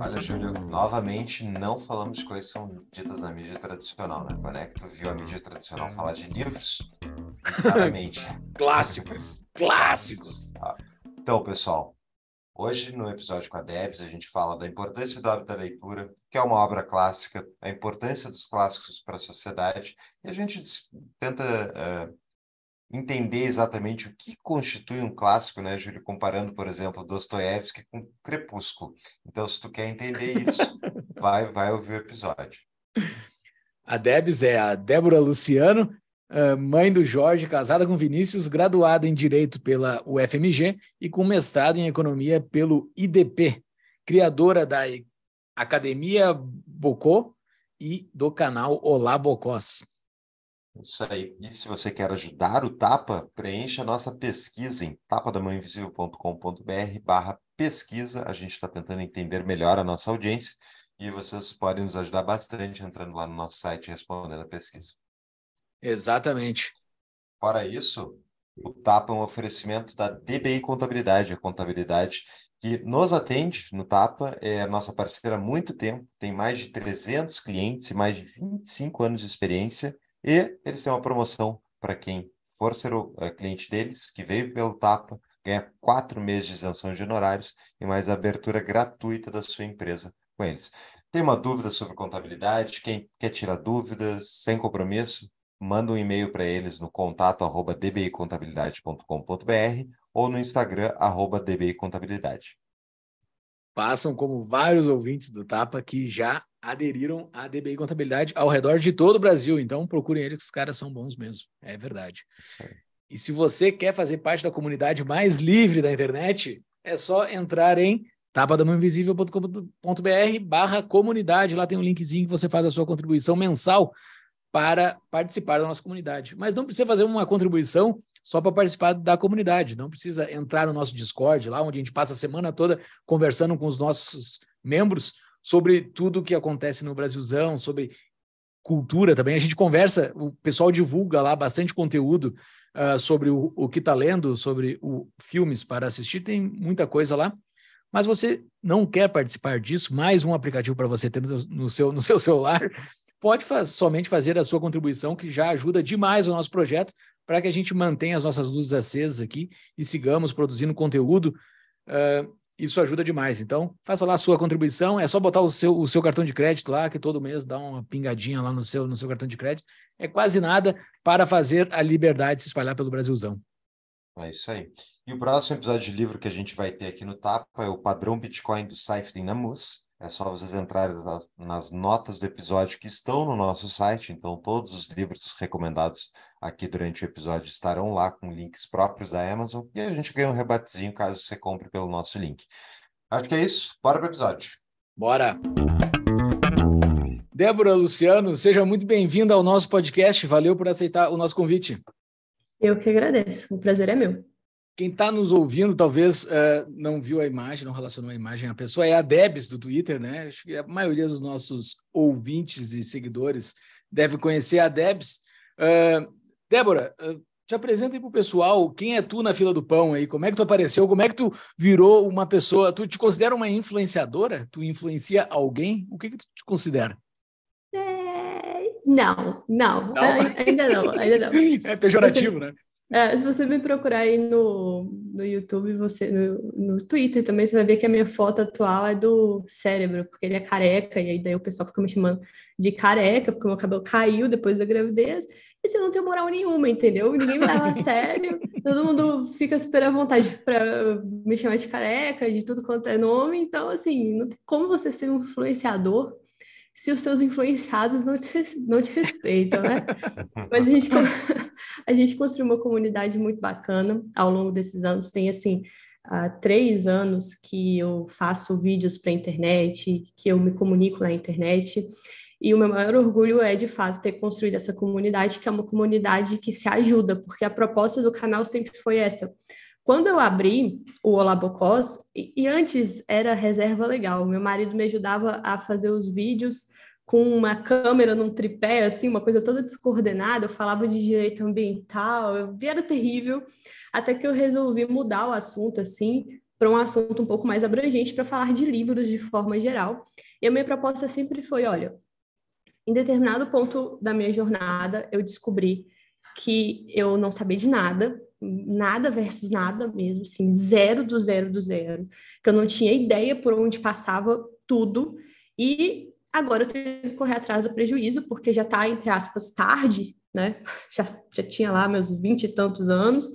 Olha, Júlio, novamente não falamos de coisas que são ditas na mídia tradicional, né? Quando é que tu viu a mídia tradicional falar de livros? Claramente. clássicos, clássicos. Tá. Então, pessoal, hoje no episódio com a Debs a gente fala da importância do hábito da leitura, que é uma obra clássica, a importância dos clássicos para a sociedade, e a gente tenta uh, entender exatamente o que constitui um clássico, né, Júlio? Comparando, por exemplo, Dostoiévski com Crepúsculo. Então, se tu quer entender isso, vai, vai ouvir o episódio. A Debs é a Débora Luciano, ah, mãe do Jorge, casada com Vinícius, graduada em Direito pela UFMG e com mestrado em Economia pelo IDP, criadora da Academia Bocó e do canal Olá Bocós. Isso aí. E se você quer ajudar o Tapa, preencha a nossa pesquisa em tapadamãoinvisível.com.br barra pesquisa. A gente está tentando entender melhor a nossa audiência e vocês podem nos ajudar bastante entrando lá no nosso site respondendo a pesquisa. Exatamente. Fora isso, o TAPA é um oferecimento da DBI Contabilidade, a contabilidade que nos atende no TAPA, é nossa parceira há muito tempo, tem mais de 300 clientes e mais de 25 anos de experiência e eles têm uma promoção para quem for ser o eh, cliente deles, que veio pelo TAPA, ganha quatro meses de isenção de honorários e mais abertura gratuita da sua empresa com eles. Tem uma dúvida sobre contabilidade? Quem quer tirar dúvidas, sem compromisso, manda um e-mail para eles no contato arroba dbicontabilidade.com.br ou no Instagram arroba dbicontabilidade. Passam como vários ouvintes do Tapa que já aderiram à DBI Contabilidade ao redor de todo o Brasil. Então, procurem eles, que os caras são bons mesmo. É verdade. Sim. E se você quer fazer parte da comunidade mais livre da internet, é só entrar em tapadamãoinvisível.com.br barra comunidade. Lá tem um linkzinho que você faz a sua contribuição mensal para participar da nossa comunidade. Mas não precisa fazer uma contribuição só para participar da comunidade. Não precisa entrar no nosso Discord, lá onde a gente passa a semana toda conversando com os nossos membros sobre tudo o que acontece no Brasilzão, sobre cultura também. A gente conversa, o pessoal divulga lá bastante conteúdo uh, sobre o, o que está lendo, sobre o, filmes para assistir, tem muita coisa lá. Mas você não quer participar disso, mais um aplicativo para você ter no seu, no seu celular, pode faz, somente fazer a sua contribuição, que já ajuda demais o nosso projeto, para que a gente mantenha as nossas luzes acesas aqui e sigamos produzindo conteúdo uh, isso ajuda demais. Então, faça lá a sua contribuição. É só botar o seu, o seu cartão de crédito lá, que todo mês dá uma pingadinha lá no seu, no seu cartão de crédito. É quase nada para fazer a liberdade se espalhar pelo Brasilzão. É isso aí. E o próximo episódio de livro que a gente vai ter aqui no Tapa é o Padrão Bitcoin do Saif Namus. É só vocês entrarem nas, nas, notas do episódio que estão no nosso site. Então, todos os livros recomendados aqui durante o episódio estarão lá com links próprios da Amazon e a gente ganha um rebatezinho caso você compre pelo nosso link. Acho que é isso. Bora para o episódio. Bora! Débora Luciano, seja muito bem-vinda ao nosso podcast. Valeu por aceitar o nosso convite. Eu que agradeço. O prazer é meu. Quem está nos ouvindo talvez uh, não viu a imagem, não relacionou a imagem à pessoa, é a Debs do Twitter, né? Acho que a maioria dos nossos ouvintes e seguidores deve conhecer a Debs. Uh, Débora, ah, te apresenta para o pessoal quem é tu na fila do pão aí, como é que tu apareceu, como é que tu virou uma pessoa, tu te considera uma influenciadora? Tu influencia alguém? O que que tu te considera? É... Não, não, não. Ah, ainda não, ainda não. É pejorativo, você, né? É, se você me procurar aí no, no YouTube, você no, no Twitter também, você vai ver que a minha foto atual é do cérebro, porque ele é careca, e aí daí o pessoal fica me chamando de careca, porque meu cabelo caiu depois da gravidez mas eu não tenho moral nenhuma, entendeu? Ninguém me leva a sério, todo mundo fica super à vontade para me chamar de careca, de tudo quanto é nome. Então, assim, não tem como você ser um influenciador se os seus influenciados não te, não te respeitam, né? Mas a gente, a gente construiu uma comunidade muito bacana ao longo desses anos. Tem, assim, há três anos que eu faço vídeos para a internet, que eu me comunico na internet. E o meu maior orgulho é, de fato, ter construído essa comunidade, que é uma comunidade que se ajuda, porque a proposta do canal sempre foi essa. Quando eu abri o Olá Bocós, e, e antes era reserva legal, meu marido me ajudava a fazer os vídeos com uma câmera num tripé, assim, uma coisa toda descoordenada, eu falava de direito ambiental, eu, era terrível, até que eu resolvi mudar o assunto, assim, para um assunto um pouco mais abrangente, para falar de livros de forma geral. E a minha proposta sempre foi, olha, em determinado ponto da minha jornada, eu descobri que eu não sabia de nada, nada versus nada mesmo, assim, zero do zero do zero, que eu não tinha ideia por onde passava tudo e agora eu tenho que correr atrás do prejuízo, porque já está, entre aspas, tarde, né? Já, já tinha lá meus vinte e tantos anos,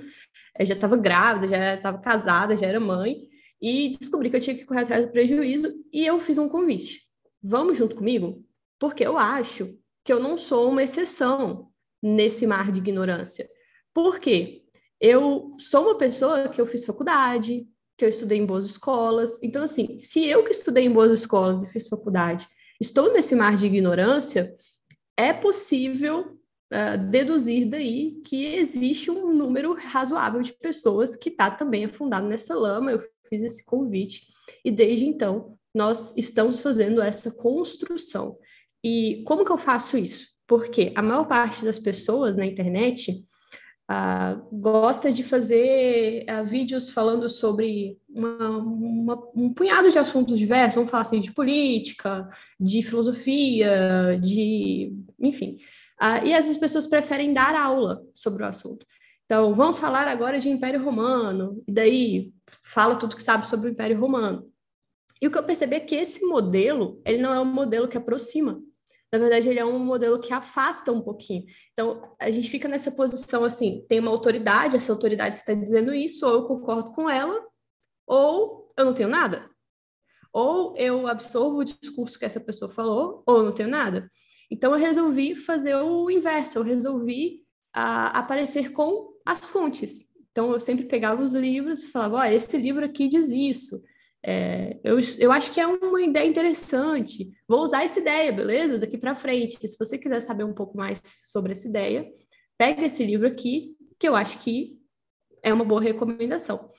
eh, já estava grávida, já estava casada, já era mãe, e descobri que eu tinha que correr atrás do prejuízo, e eu fiz um convite. Vamos junto comigo? porque eu acho que eu não sou uma exceção nesse mar de ignorância. Por quê? Eu sou uma pessoa que eu fiz faculdade, que eu estudei em boas escolas. Então, assim, se eu que estudei em boas escolas e fiz faculdade, estou nesse mar de ignorância, é possível uh, deduzir daí que existe um número razoável de pessoas que está também afundado nessa lama. Eu fiz esse convite e desde então nós estamos fazendo essa construção e como que eu faço isso? Porque a maior parte das pessoas na internet uh, gosta de fazer uh, vídeos falando sobre uma, uma, um punhado de assuntos diversos, vamos falar assim, de política, de filosofia, de. enfim. Uh, e essas pessoas preferem dar aula sobre o assunto. Então, vamos falar agora de Império Romano, e daí fala tudo que sabe sobre o Império Romano. E o que eu percebi é que esse modelo, ele não é um modelo que aproxima na verdade, ele é um modelo que afasta um pouquinho. Então, a gente fica nessa posição assim: tem uma autoridade, essa autoridade está dizendo isso, ou eu concordo com ela, ou eu não tenho nada. Ou eu absorvo o discurso que essa pessoa falou, ou eu não tenho nada. Então, eu resolvi fazer o inverso, eu resolvi uh, aparecer com as fontes. Então, eu sempre pegava os livros e falava: ó, oh, esse livro aqui diz isso é, eu, eu acho que é uma ideia interessante. Vou usar essa ideia, beleza? Daqui para frente. Se você quiser saber um pouco mais sobre essa ideia, pegue esse livro aqui, que eu acho que é uma boa recomendação.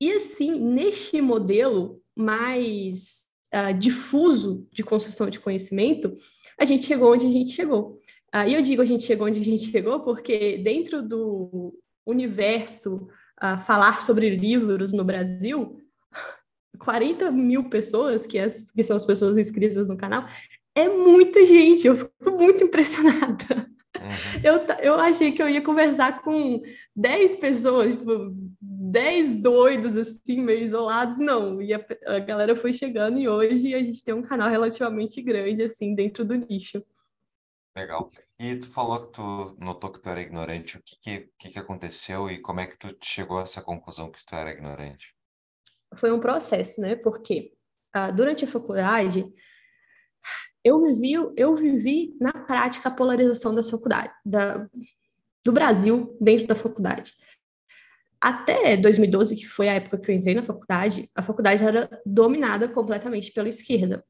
E assim, neste modelo mais uh, difuso de construção de conhecimento, a gente chegou onde a gente chegou. Uh, e eu digo a gente chegou onde a gente chegou porque dentro do universo uh, falar sobre livros no Brasil 40 mil pessoas, que, as, que são as pessoas inscritas no canal, é muita gente, eu fico muito impressionada. Uhum. Eu, eu achei que eu ia conversar com 10 pessoas, tipo, 10 doidos, assim, meio isolados, não. E a, a galera foi chegando e hoje a gente tem um canal relativamente grande, assim, dentro do nicho. Legal. E tu falou que tu notou que tu era ignorante. O que que, que que aconteceu e como é que tu chegou a essa conclusão que tu era ignorante? foi um processo, né? Porque ah, durante a faculdade eu vivi, eu vivi na prática a polarização da faculdade, da, do Brasil dentro da faculdade. Até 2012, que foi a época que eu entrei na faculdade, a faculdade era dominada completamente pela esquerda.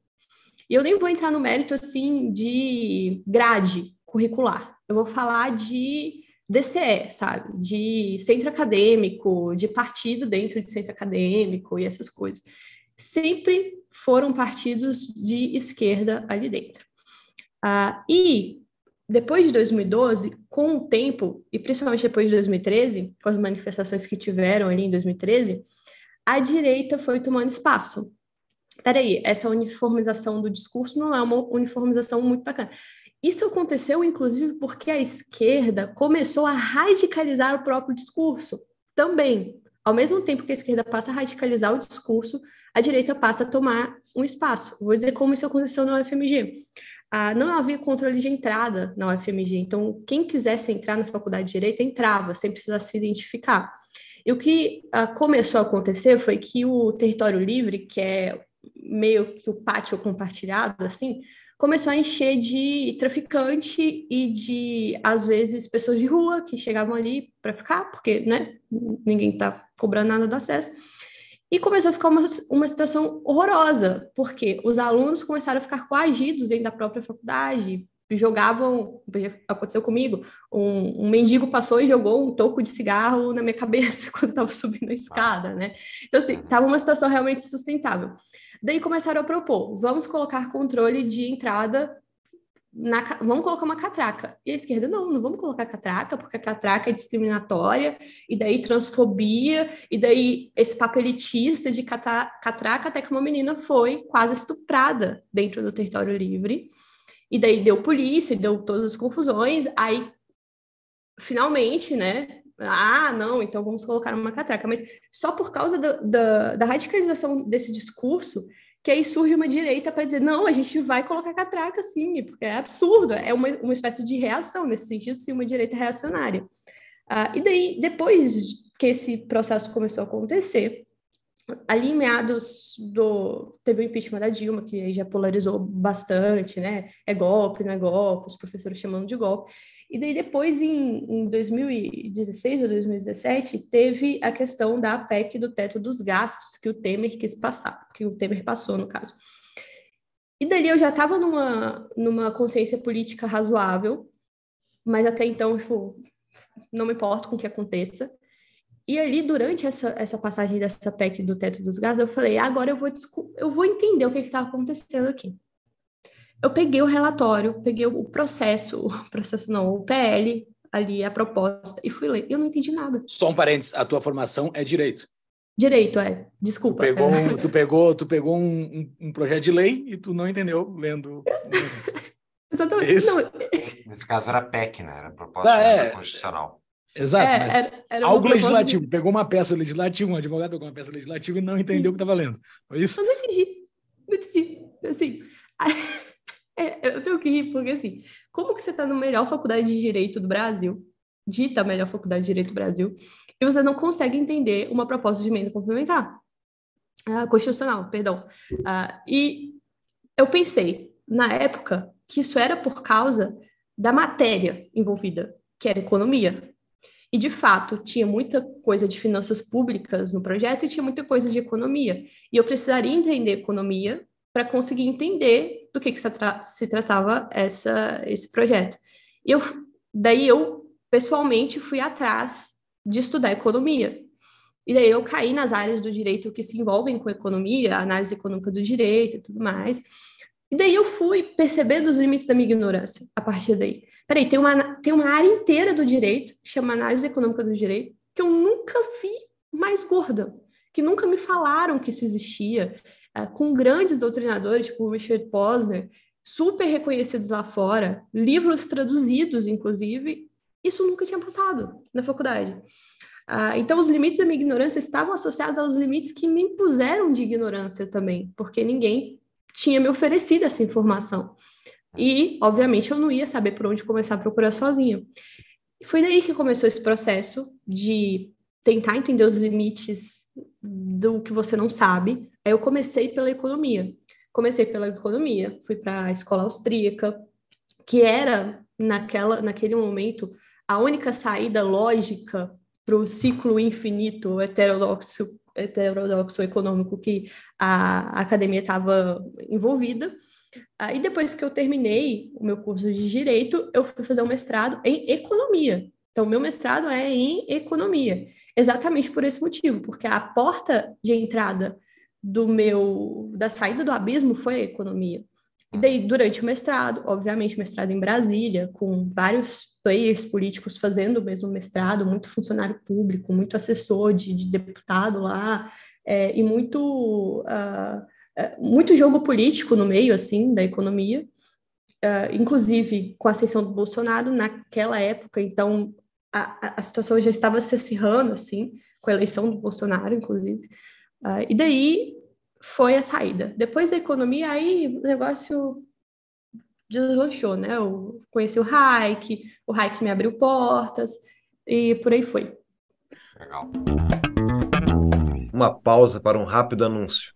E eu nem vou entrar no mérito assim de grade curricular. Eu vou falar de DCE, sabe? De centro acadêmico, de partido dentro de centro acadêmico e essas coisas. Sempre foram partidos de esquerda ali dentro. Ah, e depois de 2012, com o tempo, e principalmente depois de 2013, com as manifestações que tiveram ali em 2013, a direita foi tomando espaço. Peraí, essa uniformização do discurso não é uma uniformização muito bacana. Isso aconteceu, inclusive, porque a esquerda começou a radicalizar o próprio discurso também. Ao mesmo tempo que a esquerda passa a radicalizar o discurso, a direita passa a tomar um espaço. Vou dizer como isso aconteceu na UFMG. Ah, não havia controle de entrada na UFMG, então quem quisesse entrar na faculdade de direito entrava, sem precisar se identificar. E o que ah, começou a acontecer foi que o território livre, que é meio que o pátio compartilhado, assim, começou a encher de traficante e de, às vezes, pessoas de rua que chegavam ali para ficar, porque né, ninguém está cobrando nada do acesso. E começou a ficar uma, uma situação horrorosa, porque os alunos começaram a ficar coagidos dentro da própria faculdade, jogavam, aconteceu comigo, um, um, mendigo passou e jogou um toco de cigarro na minha cabeça quando estava subindo a escada, né? Então, assim, estava uma situação realmente sustentável. Daí começaram a propor: vamos colocar controle de entrada. Na, vamos colocar uma catraca. E a esquerda, não, não vamos colocar catraca, porque a catraca é discriminatória, e daí transfobia, e daí esse papo elitista de catra, catraca, até que uma menina foi quase estuprada dentro do território livre. E daí deu polícia, deu todas as confusões. Aí, finalmente, né, ah, não, então vamos colocar uma catraca. Mas só por causa do, da, da radicalização desse discurso, que aí surge uma direita para dizer, não, a gente vai colocar catraca sim, porque é absurdo, é uma, uma espécie de reação nesse sentido, sim, uma direita reacionária. Ah, e daí, depois que esse processo começou a acontecer, ali em meados do. Teve o impeachment da Dilma, que aí já polarizou bastante, né? É golpe, não é golpe, os professores chamando de golpe. E daí depois, em, em 2016 ou 2017, teve a questão da PEC do teto dos gastos, que o Temer quis passar, que o Temer passou, no caso. E dali eu já estava numa, numa consciência política razoável, mas até então, tipo, não me importo com o que aconteça. E ali, durante essa, essa passagem dessa PEC do teto dos gases, eu falei, agora eu vou, eu vou entender o que está acontecendo aqui. Eu peguei o relatório, peguei o processo, o processo não, o PL, ali a proposta, e fui ler. Eu não entendi nada. Só um parênteses, a tua formação é direito. Direito, é. Desculpa. Tu pegou, um, é. tu pegou, tu pegou um, um, um, projeto de lei e tu não entendeu lendo. Exatamente. É isso. Não. Nesse caso era PEC, né? Era proposta ah, é. constitucional. Exato, é, mas era, era algo legislativo. De... Pegou uma peça legislativa, um advogado pegou uma peça legislativa e não entendeu o que estava tá lendo. Foi isso? Eu não entendi. Não entendi. Assim, é, é, eu tenho que rir, porque assim, como que você está na melhor faculdade de Direito do Brasil, dita a melhor faculdade de Direito do Brasil, e você não consegue entender uma proposta de emenda complementar? Ah, constitucional, perdão. Ah, e eu pensei, na época, que isso era por causa da matéria envolvida, que era economia. E, de fato, tinha muita coisa de finanças públicas no projeto e tinha muita coisa de economia. E eu precisaria entender economia para conseguir entender do que, que se, tra se, tratava essa, esse projeto. E eu, daí eu, pessoalmente, fui atrás de estudar economia. E daí eu caí nas áreas do direito que se envolvem com economia, análise econômica do direito e tudo mais. E daí eu fui percebendo os limites da minha ignorância a partir daí. Peraí, tem uma, tem uma área inteira do direito, chama análise econômica do direito, que eu nunca vi mais gorda, que nunca me falaram que isso existia, é, com grandes doutrinadores, tipo Richard Posner, super reconhecidos lá fora, livros traduzidos, inclusive, isso nunca tinha passado na faculdade. Uh, então, os limites da minha ignorância estavam associados aos limites que me impuseram de ignorância também, porque ninguém tinha me oferecido essa informação. E, obviamente, eu não ia saber por onde começar a procurar sozinha. foi daí que começou esse processo de tentar entender os limites do que você não sabe. Aí eu comecei pela economia. Comecei pela economia, fui para a escola austríaca, que era naquela, naquele momento a única saída lógica para o ciclo infinito heterodoxo, heterodoxo econômico que a academia estava envolvida. Aí ah, depois que eu terminei o meu curso de direito, eu fui fazer um mestrado em economia. Então meu mestrado é em economia, exatamente por esse motivo, porque a porta de entrada do meu da saída do abismo foi a economia. E daí durante o mestrado, obviamente mestrado em Brasília, com vários players políticos fazendo o mesmo mestrado, muito funcionário público, muito assessor de, de deputado lá, é, e muito uh, é, muito jogo político no meio, assim, da economia, é, inclusive com a ascensão do Bolsonaro naquela época, então a, a situação já estava se acirrando, assim, com a eleição do Bolsonaro, inclusive. É, e daí foi a saída. Depois da economia, aí o negócio deslanchou, né? Eu conheci o Hayek, o Hayek me abriu portas e por aí foi. Legal. Uma pausa para um rápido anúncio.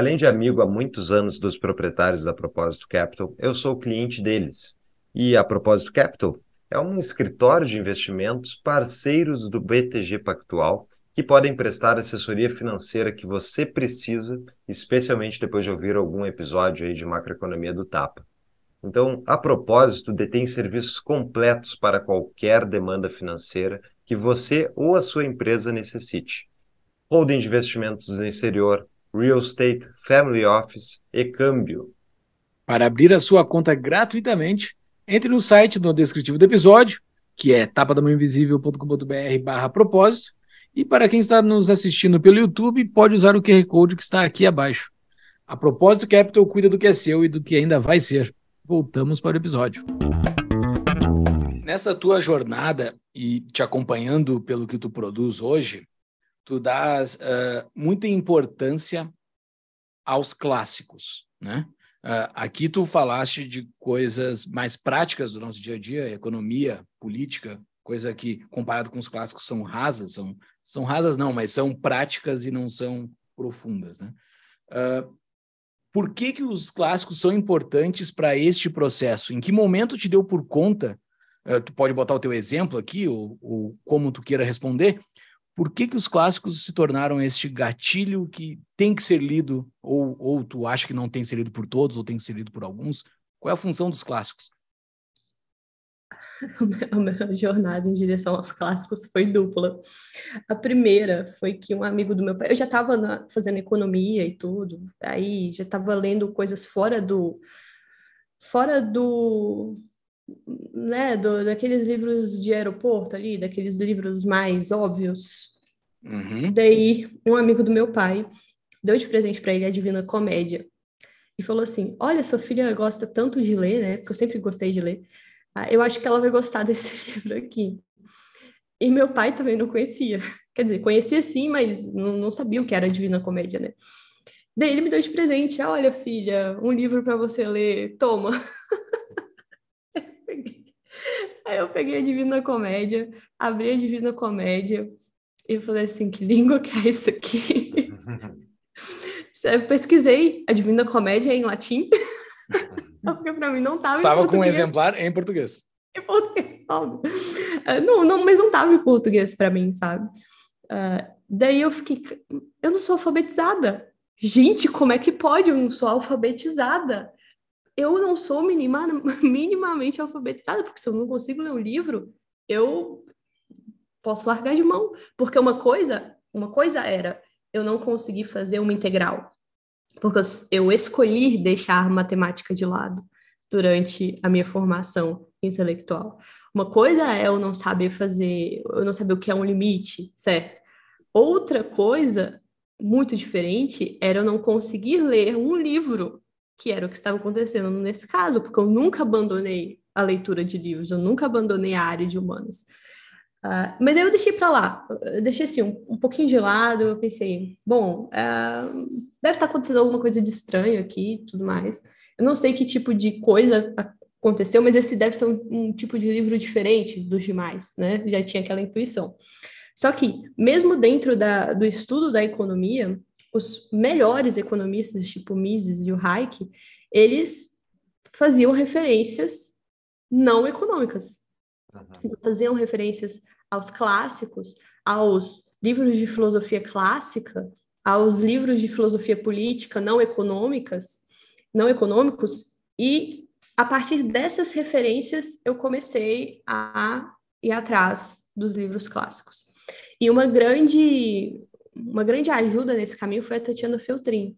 Além de amigo há muitos anos dos proprietários da Propósito Capital, eu sou cliente deles. E a Propósito Capital é um escritório de investimentos parceiros do BTG Pactual que podem prestar assessoria financeira que você precisa, especialmente depois de ouvir algum episódio aí de macroeconomia do Tapa. Então, a propósito, detém serviços completos para qualquer demanda financeira que você ou a sua empresa necessite. Holding de investimentos no exterior, Real Estate Family Office e Câmbio. Para abrir a sua conta gratuitamente, entre no site do descritivo do episódio, que é tapadamãoinvisível.com.br barra propósito, e para quem está nos assistindo pelo YouTube, pode usar o QR Code que está aqui abaixo. A propósito, Capital cuida do que é seu e do que ainda vai ser. Voltamos para o episódio. Nessa tua jornada e te acompanhando pelo que tu produz hoje, tu dás uh, muita importância aos clássicos, né? Uh, aqui tu falaste de coisas mais práticas do nosso dia a dia, economia, política, coisa que comparado com os clássicos são rasas, são são rasas não, mas são práticas e não são profundas, né? Uh, por que, que os clássicos são importantes para este processo? Em que momento te deu por conta? Uh, tu pode botar o teu exemplo aqui, ou, ou, como tu queira responder, por que, que os clássicos se tornaram este gatilho que tem que ser lido, ou, ou tu acha que não tem que ser lido por todos, ou tem que ser lido por alguns? Qual é a função dos clássicos? A minha jornada em direção aos clássicos foi dupla. A primeira foi que um amigo do meu pai, eu já estava fazendo economia e tudo, aí já estava lendo coisas fora do fora do né, do, daqueles livros de aeroporto ali, daqueles livros mais óbvios. Uhum. Daí, um amigo do meu pai deu de presente para ele a Divina Comédia e falou assim: Olha, sua filha gosta tanto de ler, né? Porque eu sempre gostei de ler. Ah, eu acho que ela vai gostar desse livro aqui. E meu pai também não conhecia. Quer dizer, conhecia sim, mas não, não sabia o que era a Divina Comédia, né? Daí ele me deu de presente: ah, Olha, filha, um livro para você ler, toma. Aí eu peguei a Divina Comédia, abri a Divina Comédia e falei assim, que língua que é isso aqui? É, eu pesquisei a Divina Comédia em latim, porque para mim não estava Estava com um exemplar em português. Em português, é, Não, não, mas não estava em português para mim, sabe? Uh, daí eu fiquei, eu não sou alfabetizada. Gente, como é que pode? Eu não sou alfabetizada eu não sou minima, minimamente alfabetizada, porque se eu não consigo ler um livro, eu posso largar de mão. Porque uma coisa, uma coisa era eu não conseguir fazer uma integral, porque eu, eu escolhi deixar matemática de lado durante a minha formação intelectual. Uma coisa é eu não saber fazer, eu não saber o que é um limite, certo? Outra coisa muito diferente era eu não conseguir ler um livro que era o que estava acontecendo nesse caso, porque eu nunca abandonei a leitura de livros, eu nunca abandonei a área de humanas. Uh, mas aí eu deixei para lá, eu deixei assim um, um, pouquinho de lado. Eu pensei, bom, uh, deve estar tá acontecendo alguma coisa de estranho aqui, tudo mais. Eu não sei que tipo de coisa aconteceu, mas esse deve ser um, um tipo de livro diferente dos demais, né? Já tinha aquela intuição. Só que mesmo dentro da, do estudo da economia, os melhores economistas, tipo Mises e o Hayek, eles faziam referências não econômicas. Uhum. Faziam referências aos clássicos, aos livros de filosofia clássica, aos livros de filosofia política não econômicas, não econômicos, e a partir dessas referências eu comecei a ir atrás dos livros clássicos. E uma grande uma grande ajuda nesse caminho foi a Tatiana Feltrin,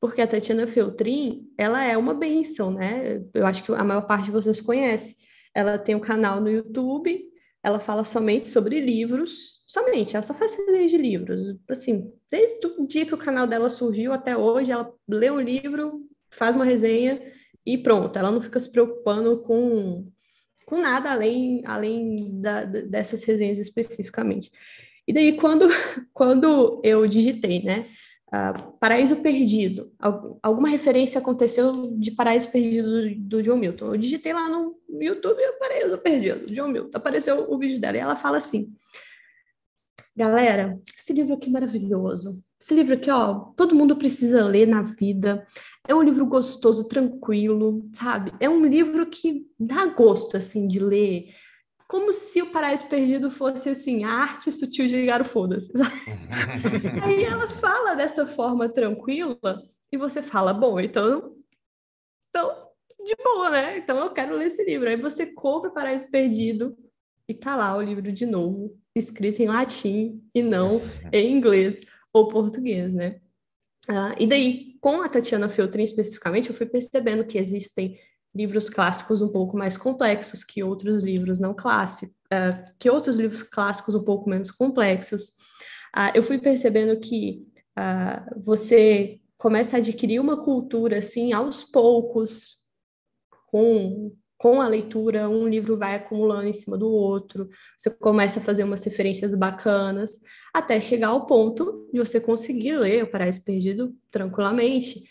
porque a Tatiana Feltrin, ela é uma benção, né? Eu acho que a maior parte de vocês conhece. Ela tem um canal no YouTube, ela fala somente sobre livros, somente, ela só faz resenhas de livros. Assim, desde o dia que o canal dela surgiu até hoje, ela lê um livro, faz uma resenha e pronto. Ela não fica se preocupando com com nada além, além da, dessas resenhas especificamente. E daí, quando, quando eu digitei, né? Uh, Paraíso Perdido. Alguma referência aconteceu de Paraíso Perdido do, do John Milton. Eu digitei lá no YouTube Paraíso Perdido, John Milton. Apareceu o vídeo dela e ela fala assim: Galera, esse livro aqui é maravilhoso. Esse livro aqui, ó, todo mundo precisa ler na vida. É um livro gostoso, tranquilo, sabe? É um livro que dá gosto, assim, de ler, como se o Paraíso Perdido fosse assim, a arte sutil de ligar o foda-se. Aí ela fala dessa forma tranquila e você fala, bom, então, então de boa, né? Então eu quero ler esse livro. Aí você compra Paraíso Perdido e tá lá o livro de novo, escrito em latim e não em inglês ou português, né? Ah, e daí, com a Tatiana Feltrin especificamente, eu fui percebendo que existem livros clássicos um pouco mais complexos que outros livros não clássicos, uh, ah, que outros livros clássicos um pouco menos complexos. Uh, eu fui percebendo que uh, você começa a adquirir uma cultura assim aos poucos com com a leitura, um livro vai acumulando em cima do outro, você começa a fazer umas referências bacanas, até chegar ao ponto de você conseguir ler O Paraíso Perdido tranquilamente.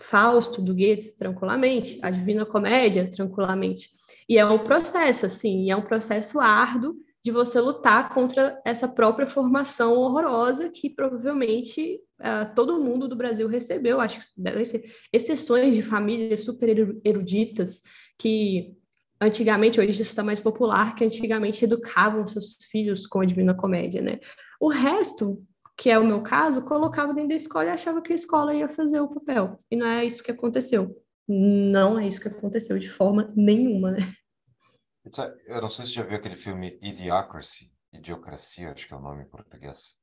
Fausto do Goethe tranquilamente, a Divina Comédia tranquilamente. E é um processo, assim, e é um processo árduo de você lutar contra essa própria formação horrorosa que provavelmente uh, todo mundo do Brasil recebeu. Acho que devem ser exceções de famílias super eruditas que antigamente, hoje isso está mais popular, que antigamente educavam seus filhos com a Divina Comédia, né? O resto, que é o meu caso, colocava dentro da escola e achava que a escola ia fazer o papel. E não é isso que aconteceu. Não é isso que aconteceu de forma nenhuma, né? Então, eu não sei se já viu aquele filme Idiocracy, Idiocracia, acho que é o nome em português.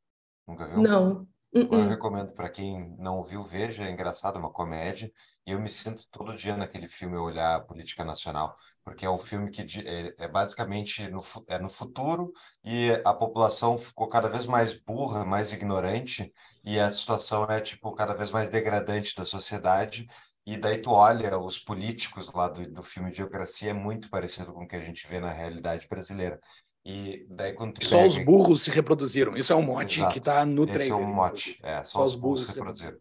Nunca viu? Não. Uh -uh. Eu uh-uh. recomendo para quem não viu, veja, é engraçado, é uma comédia. E eu me sinto todo dia naquele filme olhar a política nacional, porque é um filme que é, é basicamente no, é no futuro e a população ficou cada vez mais burra, mais ignorante, e a situação é tipo cada vez mais degradante da sociedade. E daí tu olha os políticos lá do, do filme Geocracia, é muito parecido com o que a gente vê na realidade brasileira. E daí quando Só os burros se reproduziram. Isso é um mote Exato. que está no Esse trailer. Isso é um então. mote. É, só, só, os burros se reproduziram.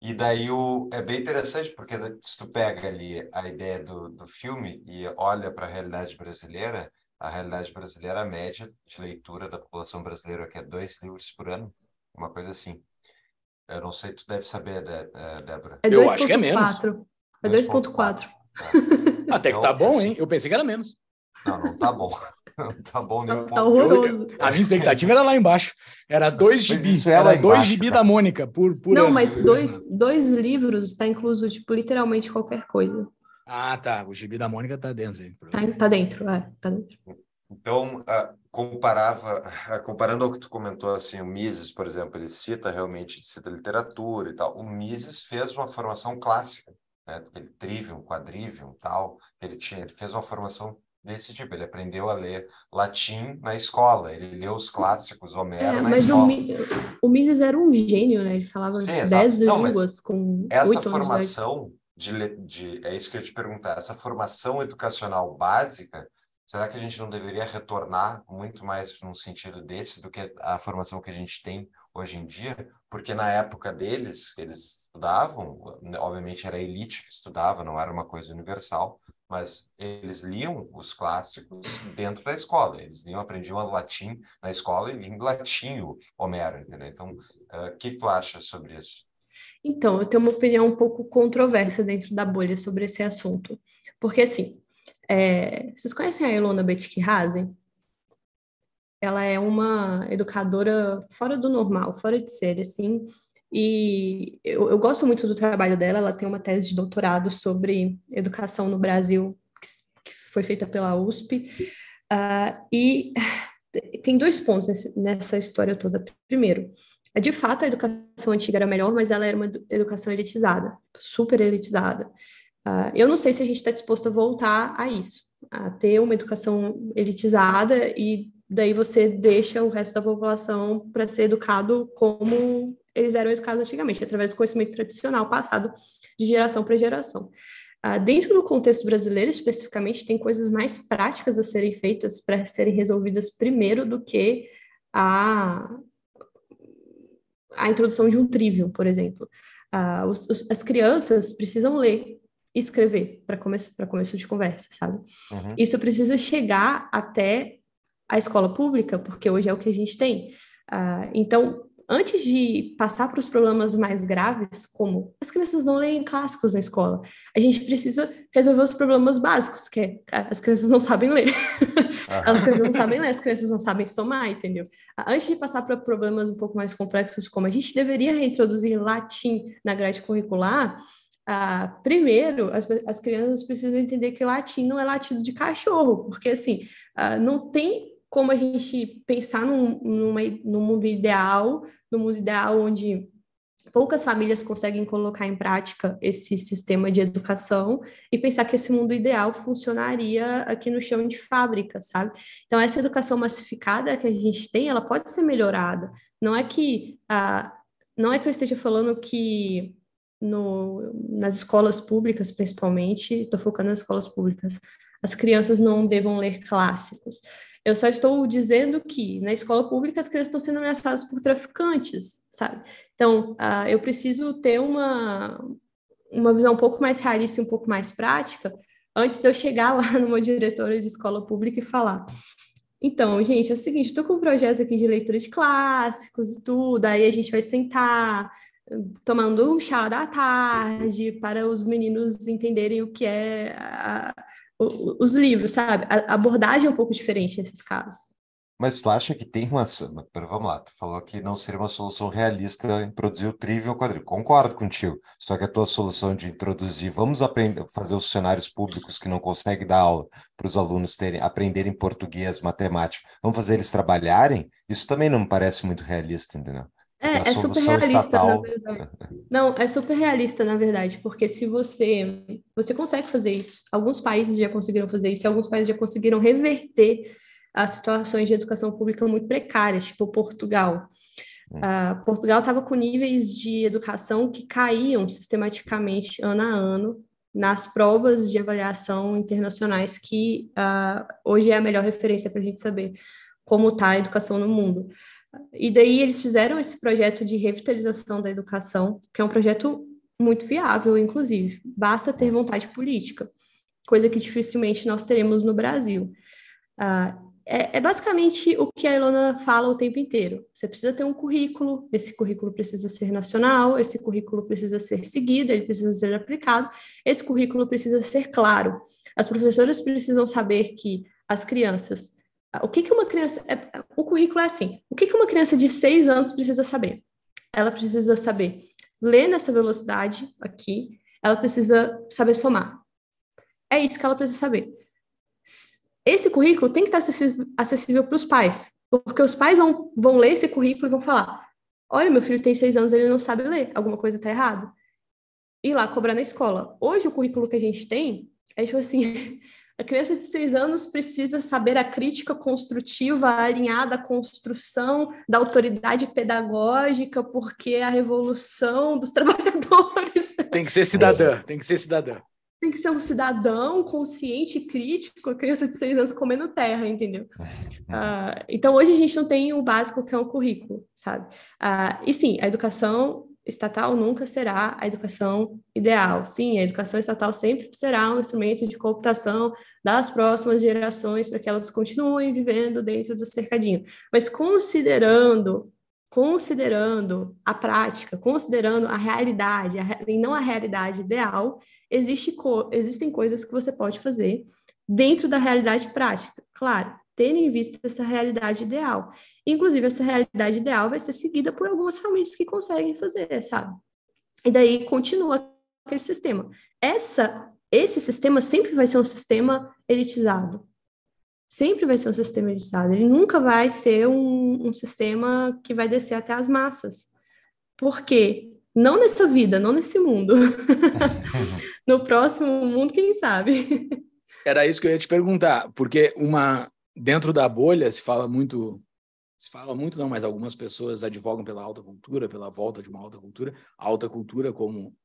E daí o, é bem interessante, porque se tu pega ali a ideia do, do filme e olha para a realidade brasileira, a realidade brasileira, a média de leitura da população brasileira é que é dois livros por ano, uma coisa assim. Eu não sei, tu deve saber, é, Débora. É Eu acho que é menos. É 2.4. É Até então, que tá então, bom, assim, hein? Eu pensei que era menos. Não, não tá bom. tá bom, né tá, tá horroroso. Eu, a minha expectativa era lá embaixo. Era dois mas, gibi. É era dois embaixo, gibi cara. da Mônica. Por, por Não, ano. mas dois, dois livros está incluso, tipo, literalmente qualquer coisa. Ah, tá. O gibi da Mônica tá dentro. Hein, tá, tá dentro, é, tá dentro. Então, comparava, comparando ao que tu comentou, assim, o Mises, por exemplo, ele cita realmente, ele cita literatura e tal. O Mises fez uma formação clássica, né? Ele trivium, quadrivium, tal. Ele tinha, ele fez uma formação desse tipo. Ele aprendeu a ler latim na escola, ele leu os hum. clássicos, Homero é, na escola. Mas o, o Mises era um gênio, né? Ele falava Sim, dez Não, línguas com Essa formação de, de... É isso que eu ia te perguntar. Essa formação educacional básica, será que a gente não deveria retornar muito mais num sentido desse do que a formação que a gente tem hoje em dia? Porque na época deles, eles estudavam, obviamente era a elite que estudava, não era uma coisa universal, mas eles liam os clássicos dentro da escola. Eles liam, aprendiam latim na escola e liam latim o Homero, entendeu? Então, ah, o uh, que tu acha sobre isso? Então, eu tenho uma opinião um pouco controversa dentro da bolha sobre esse assunto. Porque, assim, é... vocês conhecem a Ilona Betkihazen? Ela é uma educadora fora do normal, fora de série, assim. E eu, eu gosto muito do trabalho dela, ela tem uma tese de doutorado sobre educação no Brasil, que, que foi feita pela USP. Uh, ah, e tem dois pontos nesse, nessa história toda. Primeiro, de fato a educação antiga era melhor, mas ela era uma educação elitizada, super elitizada. Uh, eu não sei se a gente está disposto a voltar a isso, a ter uma educação elitizada e daí você deixa o resto da população para ser educado como eles eram educados antigamente, através do conhecimento tradicional passado de geração para geração. Uh, dentro do contexto brasileiro, especificamente, tem coisas mais práticas a serem feitas para serem resolvidas primeiro do que a, a introdução de um trivium, por exemplo. Uh, os, os, as crianças precisam ler e escrever para começo, começo de conversa, sabe? Uhum. Isso precisa chegar até a escola pública, porque hoje é o que a gente tem. Uh, então, antes de passar para os problemas mais graves, como as crianças não leem clássicos na escola, a gente precisa resolver os problemas básicos, que é as crianças não sabem ler. Ah. as crianças não sabem ler, as crianças não sabem somar, entendeu? Antes de passar para problemas um pouco mais complexos, como a gente deveria reintroduzir latim na grade curricular, ah, primeiro, as, as crianças precisam entender que latim não é latido de cachorro, porque assim, ah, não tem como a gente pensar num, numa, num mundo ideal, num mundo ideal onde poucas famílias conseguem colocar em prática esse sistema de educação e pensar que esse mundo ideal funcionaria aqui no chão de fábrica, sabe? Então, essa educação massificada que a gente tem, ela pode ser melhorada. Não é que, ah, não é que eu esteja falando que no, nas escolas públicas, principalmente, estou focando nas escolas públicas, as crianças não devam ler clássicos. Eu só estou dizendo que na escola pública as crianças estão sendo ameaçadas por traficantes, sabe? Então, uh, eu preciso ter uma, uma visão um pouco mais realista e um pouco mais prática antes de eu chegar lá numa diretora de escola pública e falar. Então, gente, é o seguinte, estou com um projeto aqui de leitura de clássicos e tudo, aí a gente vai sentar, tomando um chá da tarde para os meninos entenderem o que é a, os livros, sabe? A abordagem é um pouco diferente nesses casos. Mas tu acha que tem uma. Vamos lá, tu falou que não seria uma solução realista introduzir o trivial ao quadril. Concordo contigo. Só que a tua solução de introduzir, vamos aprender, fazer os funcionários públicos que não conseguem dar aula para os alunos terem, aprenderem português, matemática, vamos fazer eles trabalharem, isso também não me parece muito realista, entendeu? É, é super realista, estatal. na verdade. Não, é super realista, na verdade, porque se você. Você consegue fazer isso. Alguns países já conseguiram fazer isso, e alguns países já conseguiram reverter as situações de educação pública muito precárias, tipo Portugal. Uh, Portugal estava com níveis de educação que caíam sistematicamente ano a ano nas provas de avaliação internacionais, que uh, hoje é a melhor referência para a gente saber como está a educação no mundo. E daí eles fizeram esse projeto de revitalização da educação, que é um projeto muito viável, inclusive. Basta ter vontade política, coisa que dificilmente nós teremos no Brasil. Uh, é, é, basicamente o que a Ilona fala o tempo inteiro. Você precisa ter um currículo, esse currículo precisa ser nacional, esse currículo precisa ser seguido, ele precisa ser aplicado, esse currículo precisa ser claro. As professoras precisam saber que as crianças ah, o que, que uma criança. É, o currículo é assim. O que, que uma criança de seis anos precisa saber? Ela precisa saber ler nessa velocidade aqui, ela precisa saber somar. É isso que ela precisa saber. Esse currículo tem que estar acessível para os pais, porque os pais vão, vão ler esse currículo e vão falar: olha, meu filho tem seis anos, ele não sabe ler, alguma coisa está errada. Ir lá cobrar na escola. Hoje, o currículo que a gente tem é tipo assim: A criança de seis anos precisa saber a crítica construtiva alinhada à construção da autoridade pedagógica, porque é a revolução dos trabalhadores. Tem que ser cidadã, tem que ser cidadã. Tem que ser um cidadão consciente e crítico, a criança de seis anos comendo terra, entendeu? Uh, então, hoje a gente não tem o básico que é um currículo, sabe? Uh, e sim, a educação estatal nunca será a educação ideal. Sim, a educação estatal sempre será um instrumento de cooptação das próximas gerações para que elas continuem vivendo dentro do cercadinho. Mas considerando considerando a prática, considerando a realidade, a, e não a realidade ideal, existe co, existem coisas que você pode fazer dentro da realidade prática. Claro, tendo em vista essa realidade ideal. Inclusive, essa realidade ideal vai ser seguida por algumas famílias que conseguem fazer, sabe? E daí continua aquele sistema. Essa, esse sistema sempre vai ser um sistema elitizado. Sempre vai ser um sistema elitizado. Ele nunca vai ser um, um sistema que vai descer até as massas. Por quê? Não nessa vida, não nesse mundo. no próximo mundo, quem sabe? Era isso que eu ia te perguntar, porque uma, dentro da bolha se fala muito se fala muito não, mas algumas pessoas advogam pela alta cultura, pela volta de uma alta cultura. A alta cultura, como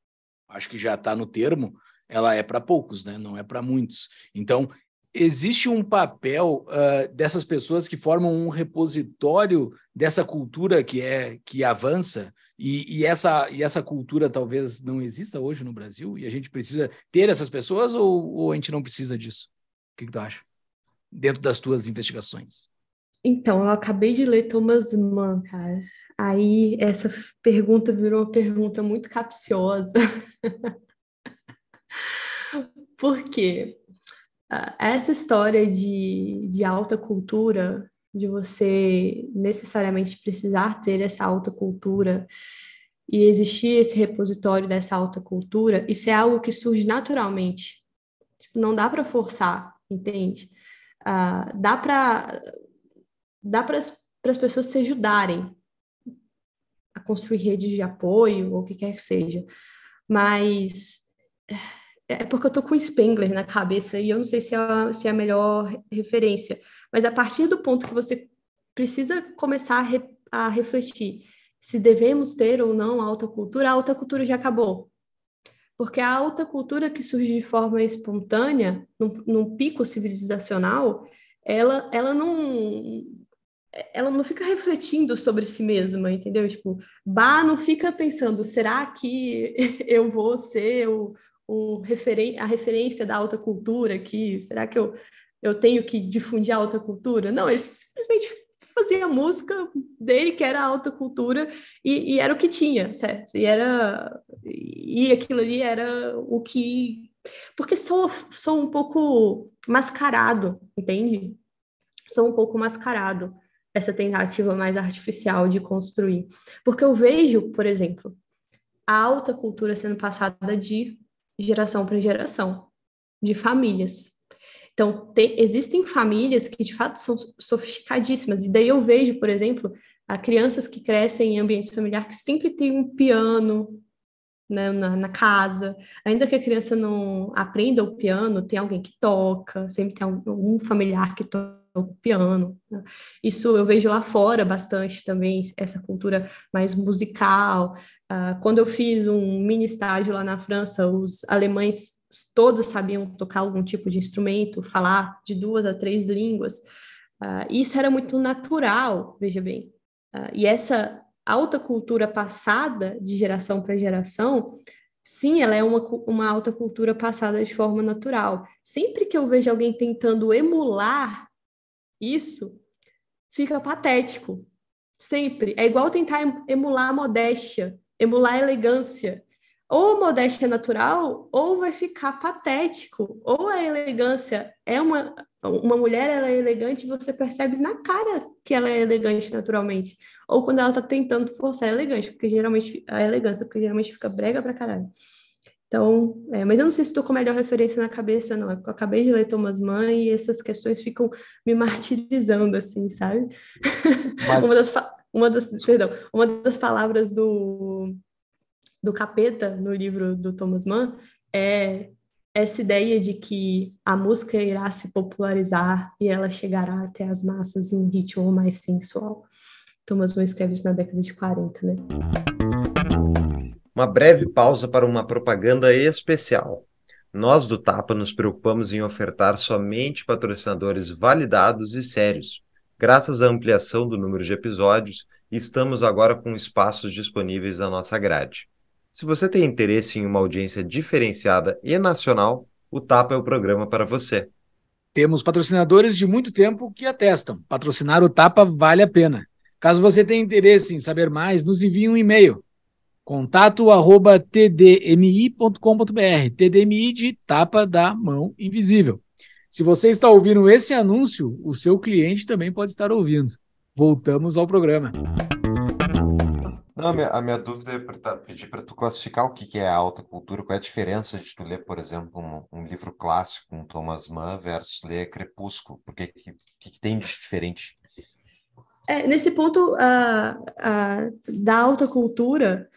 acho que já está no termo, ela é para poucos, né? Não é para muitos. Então existe um papel uh, dessas pessoas que formam um repositório dessa cultura que é que avança e, e, essa e essa cultura talvez não exista hoje no Brasil e a gente precisa ter essas pessoas ou, ou a gente não precisa disso? O que, que tu acha? dentro das tuas investigações? Então, eu acabei de ler Thomas Mann, cara. Aí essa pergunta virou uma pergunta muito capciosa. Porque ah, essa história de, de alta cultura, de você necessariamente precisar ter essa alta cultura e existir esse repositório dessa alta cultura, isso é algo que surge naturalmente. Tipo, não dá para forçar, entende? uh, dá para dá para as pessoas se ajudarem a construir redes de apoio ou o que quer que seja. Mas é, é porque eu tô com Spengler na cabeça e eu não sei se é, se é a melhor referência. Mas a partir do ponto que você precisa começar a, re, a refletir se devemos ter ou não a alta cultura, a alta cultura já acabou. Porque a alta cultura que surge de forma espontânea, num, num pico civilizacional, ela, ela não ela não fica refletindo sobre si mesma, entendeu? Tipo, Bah não fica pensando, será que eu vou ser o, o referen a referência da alta cultura aqui? Será que eu, eu tenho que difundir a alta cultura? Não, eles simplesmente fazia música dele, que era alta cultura, e, e, era o que tinha, certo? E era e aquilo ali era o que. Porque sou, sou um pouco mascarado, entende? Sou um pouco mascarado essa tentativa mais artificial de construir. Porque eu vejo, por exemplo, a alta cultura sendo passada de geração para geração, de famílias. Então, te, existem famílias que de fato são sofisticadíssimas, e daí eu vejo, por exemplo, a crianças que crescem em ambientes familiares que sempre tem um piano né, na, na, casa, ainda que a criança não aprenda o piano, tem alguém que toca, sempre tem algum familiar que toca o piano. Né? Isso eu vejo lá fora bastante também, essa cultura mais musical. Uh, quando eu fiz um mini estágio lá na França, os alemães todos sabiam tocar algum tipo de instrumento, falar de duas a três línguas. Uh, isso era muito natural, veja bem. Uh, e essa alta cultura passada de geração para geração, sim, ela é uma, uma alta cultura passada de forma natural. Sempre que eu vejo alguém tentando emular isso, fica patético. Sempre. É igual tentar emular a modéstia, emular a elegância ou modéstia natural, ou vai ficar patético, ou a elegância é uma uma mulher ela é elegante, você percebe na cara que ela é elegante naturalmente, ou quando ela está tentando forçar a elegância, porque geralmente a elegância, porque geralmente fica brega pra caralho. Então, é, mas eu não sei se estou com a melhor referência na cabeça, não. Eu acabei de ler Thomas Mann e essas questões ficam me martirizando, assim, sabe? Mas... uma, das, uma das, perdão, uma das palavras do do capeta no livro do Thomas Mann é essa ideia de que a música irá se popularizar e ela chegará até as massas em um ritmo mais sensual. Thomas Mann escreve isso na década de 40, né? Uma breve pausa para uma propaganda especial. Nós do Tapa nos preocupamos em ofertar somente patrocinadores validados e sérios. Graças à ampliação do número de episódios, estamos agora com espaços disponíveis na nossa grade. Se você tem interesse em uma audiência diferenciada e nacional, o Tapa é o programa para você. Temos patrocinadores de muito tempo que atestam. Patrocinar o Tapa vale a pena. Caso você tenha interesse em saber mais, nos envie um e-mail. Contato arroba tdmi.com.br. TDMI de Tapa da Mão Invisível. Se você está ouvindo esse anúncio, o seu cliente também pode estar ouvindo. Voltamos ao programa. Não, a minha, a minha dúvida é pra, tá, pedir para tu classificar o que, que é a alta cultura, qual é a diferença de tu ler, por exemplo, um, um livro clássico, um Thomas Mann, versus ler Crepúsculo, O que, que, que tem de diferente? É, nesse ponto uh, uh, da alta cultura,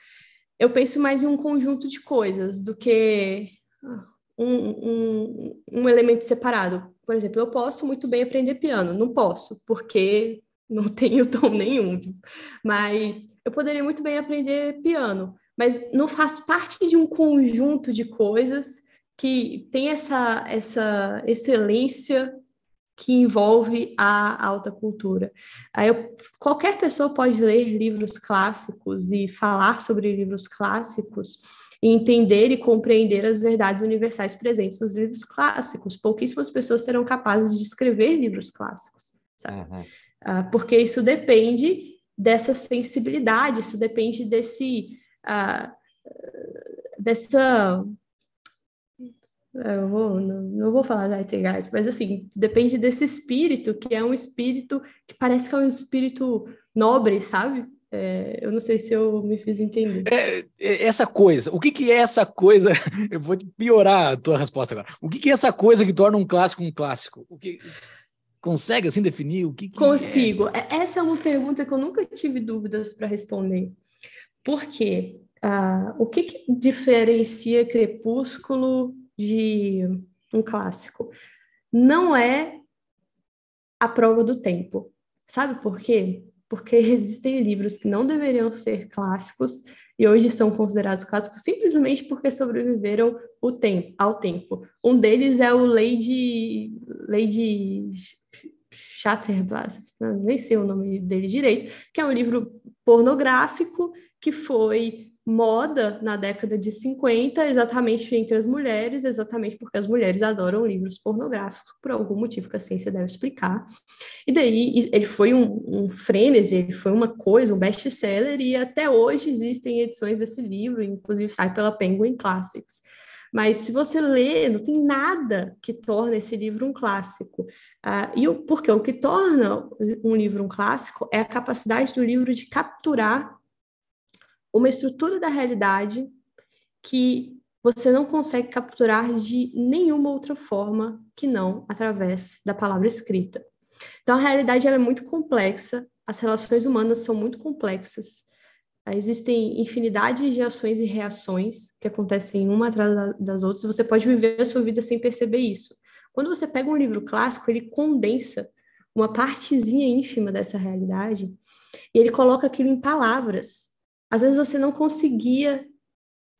eu penso mais em um conjunto de coisas do que ah, um, um, um, elemento separado. Por exemplo, eu posso muito bem aprender piano, não posso, porque não tenho tom nenhum, tipo, mas eu poderia muito bem aprender piano, mas não faz parte de um conjunto de coisas que tem essa, essa excelência que envolve a alta cultura. Aí eu, qualquer pessoa pode ler livros clássicos e falar sobre livros clássicos e entender e compreender as verdades universais presentes nos livros clássicos. Pouquíssimas pessoas serão capazes de escrever livros clássicos, sabe? Uhum uh, porque isso depende dessa sensibilidade, isso depende desse. Uh, dessa. Ah, eu vou, não, não, vou falar zeitgeist, mas assim, depende desse espírito, que é um espírito que parece que é um espírito nobre, sabe? É, eu não sei se eu me fiz entender. É, é essa coisa, o que, que é essa coisa? Eu vou piorar a tua resposta agora. O que, que é essa coisa que torna um clássico um clássico? O que, Consegue assim definir o que, que Consigo. É? é? Essa é uma pergunta que eu nunca tive dúvidas para responder. porque ah, o que, que diferencia Crepúsculo de um clássico? Não é a prova do tempo. Sabe por quê? Porque existem livros que não deveriam ser clássicos e hoje são considerados clássicos simplesmente porque sobreviveram o tempo, ao tempo. Um deles é o Lady, Lady Chatterblas, né? nem sei o nome dele direito, que é um livro pornográfico que foi moda na década de 50, exatamente entre as mulheres, exatamente porque as mulheres adoram livros pornográficos, por algum motivo que a ciência deve explicar. E daí ele foi um, um frenesi, ele foi uma coisa, um best-seller, e até hoje existem edições desse livro, inclusive sai pela Penguin Classics. Mas se você lê, não tem nada que torna esse livro um clássico. Ah, e o, porque o que torna um livro um clássico é a capacidade do livro de capturar uma estrutura da realidade que você não consegue capturar de nenhuma outra forma que não através da palavra escrita. Então, a realidade é muito complexa, as relações humanas são muito complexas, Existem infinidades de ações e reações que acontecem uma atrás das outras, e você pode viver a sua vida sem perceber isso. Quando você pega um livro clássico, ele condensa uma partezinha ínfima dessa realidade e ele coloca aquilo em palavras. Às vezes você não conseguia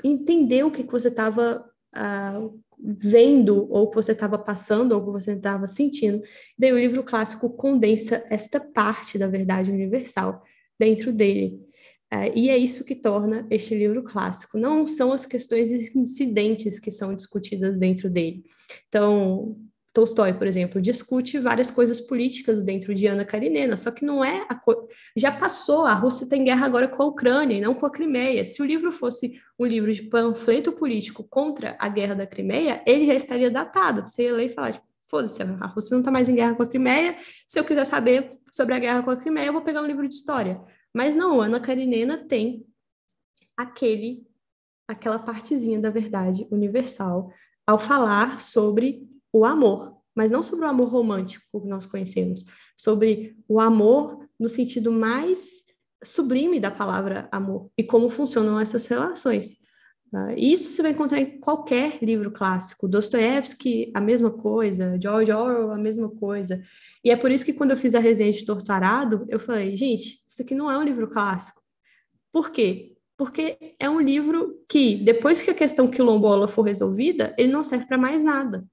entender o que, você estava uh, ah, vendo, ou o que você estava passando, ou o que você estava sentindo. Daí o livro clássico condensa esta parte da verdade universal dentro dele. É, e é isso que torna este livro clássico. Não são as questões incidentes que são discutidas dentro dele. Então, Tolstói, por exemplo, discute várias coisas políticas dentro de Ana Karenina, só que não é a co... já passou, a Rússia tem guerra agora com a Ucrânia e não com a Crimeia. Se o livro fosse um livro de panfleto político contra a guerra da Crimeia, ele já estaria datado. Você ia ler e falar, tipo, foda-se, a Rússia não está mais em guerra com a Crimeia. Se eu quiser saber sobre a guerra com a Crimeia, eu vou pegar um livro de história. Mas não, Ana Karenina tem aquele aquela partezinha da verdade universal ao falar sobre o amor, mas não sobre o amor romântico que nós conhecemos, sobre o amor no sentido mais sublime da palavra amor e como funcionam essas relações. Né? Isso você vai encontrar em qualquer livro clássico. Dostoevsky, a mesma coisa. George Orwell, a mesma coisa. E é por isso que quando eu fiz a resenha de Torturado, eu falei, gente, isso aqui não é um livro clássico. Por quê? Porque é um livro que, depois que a questão quilombola for resolvida, ele não serve para mais nada.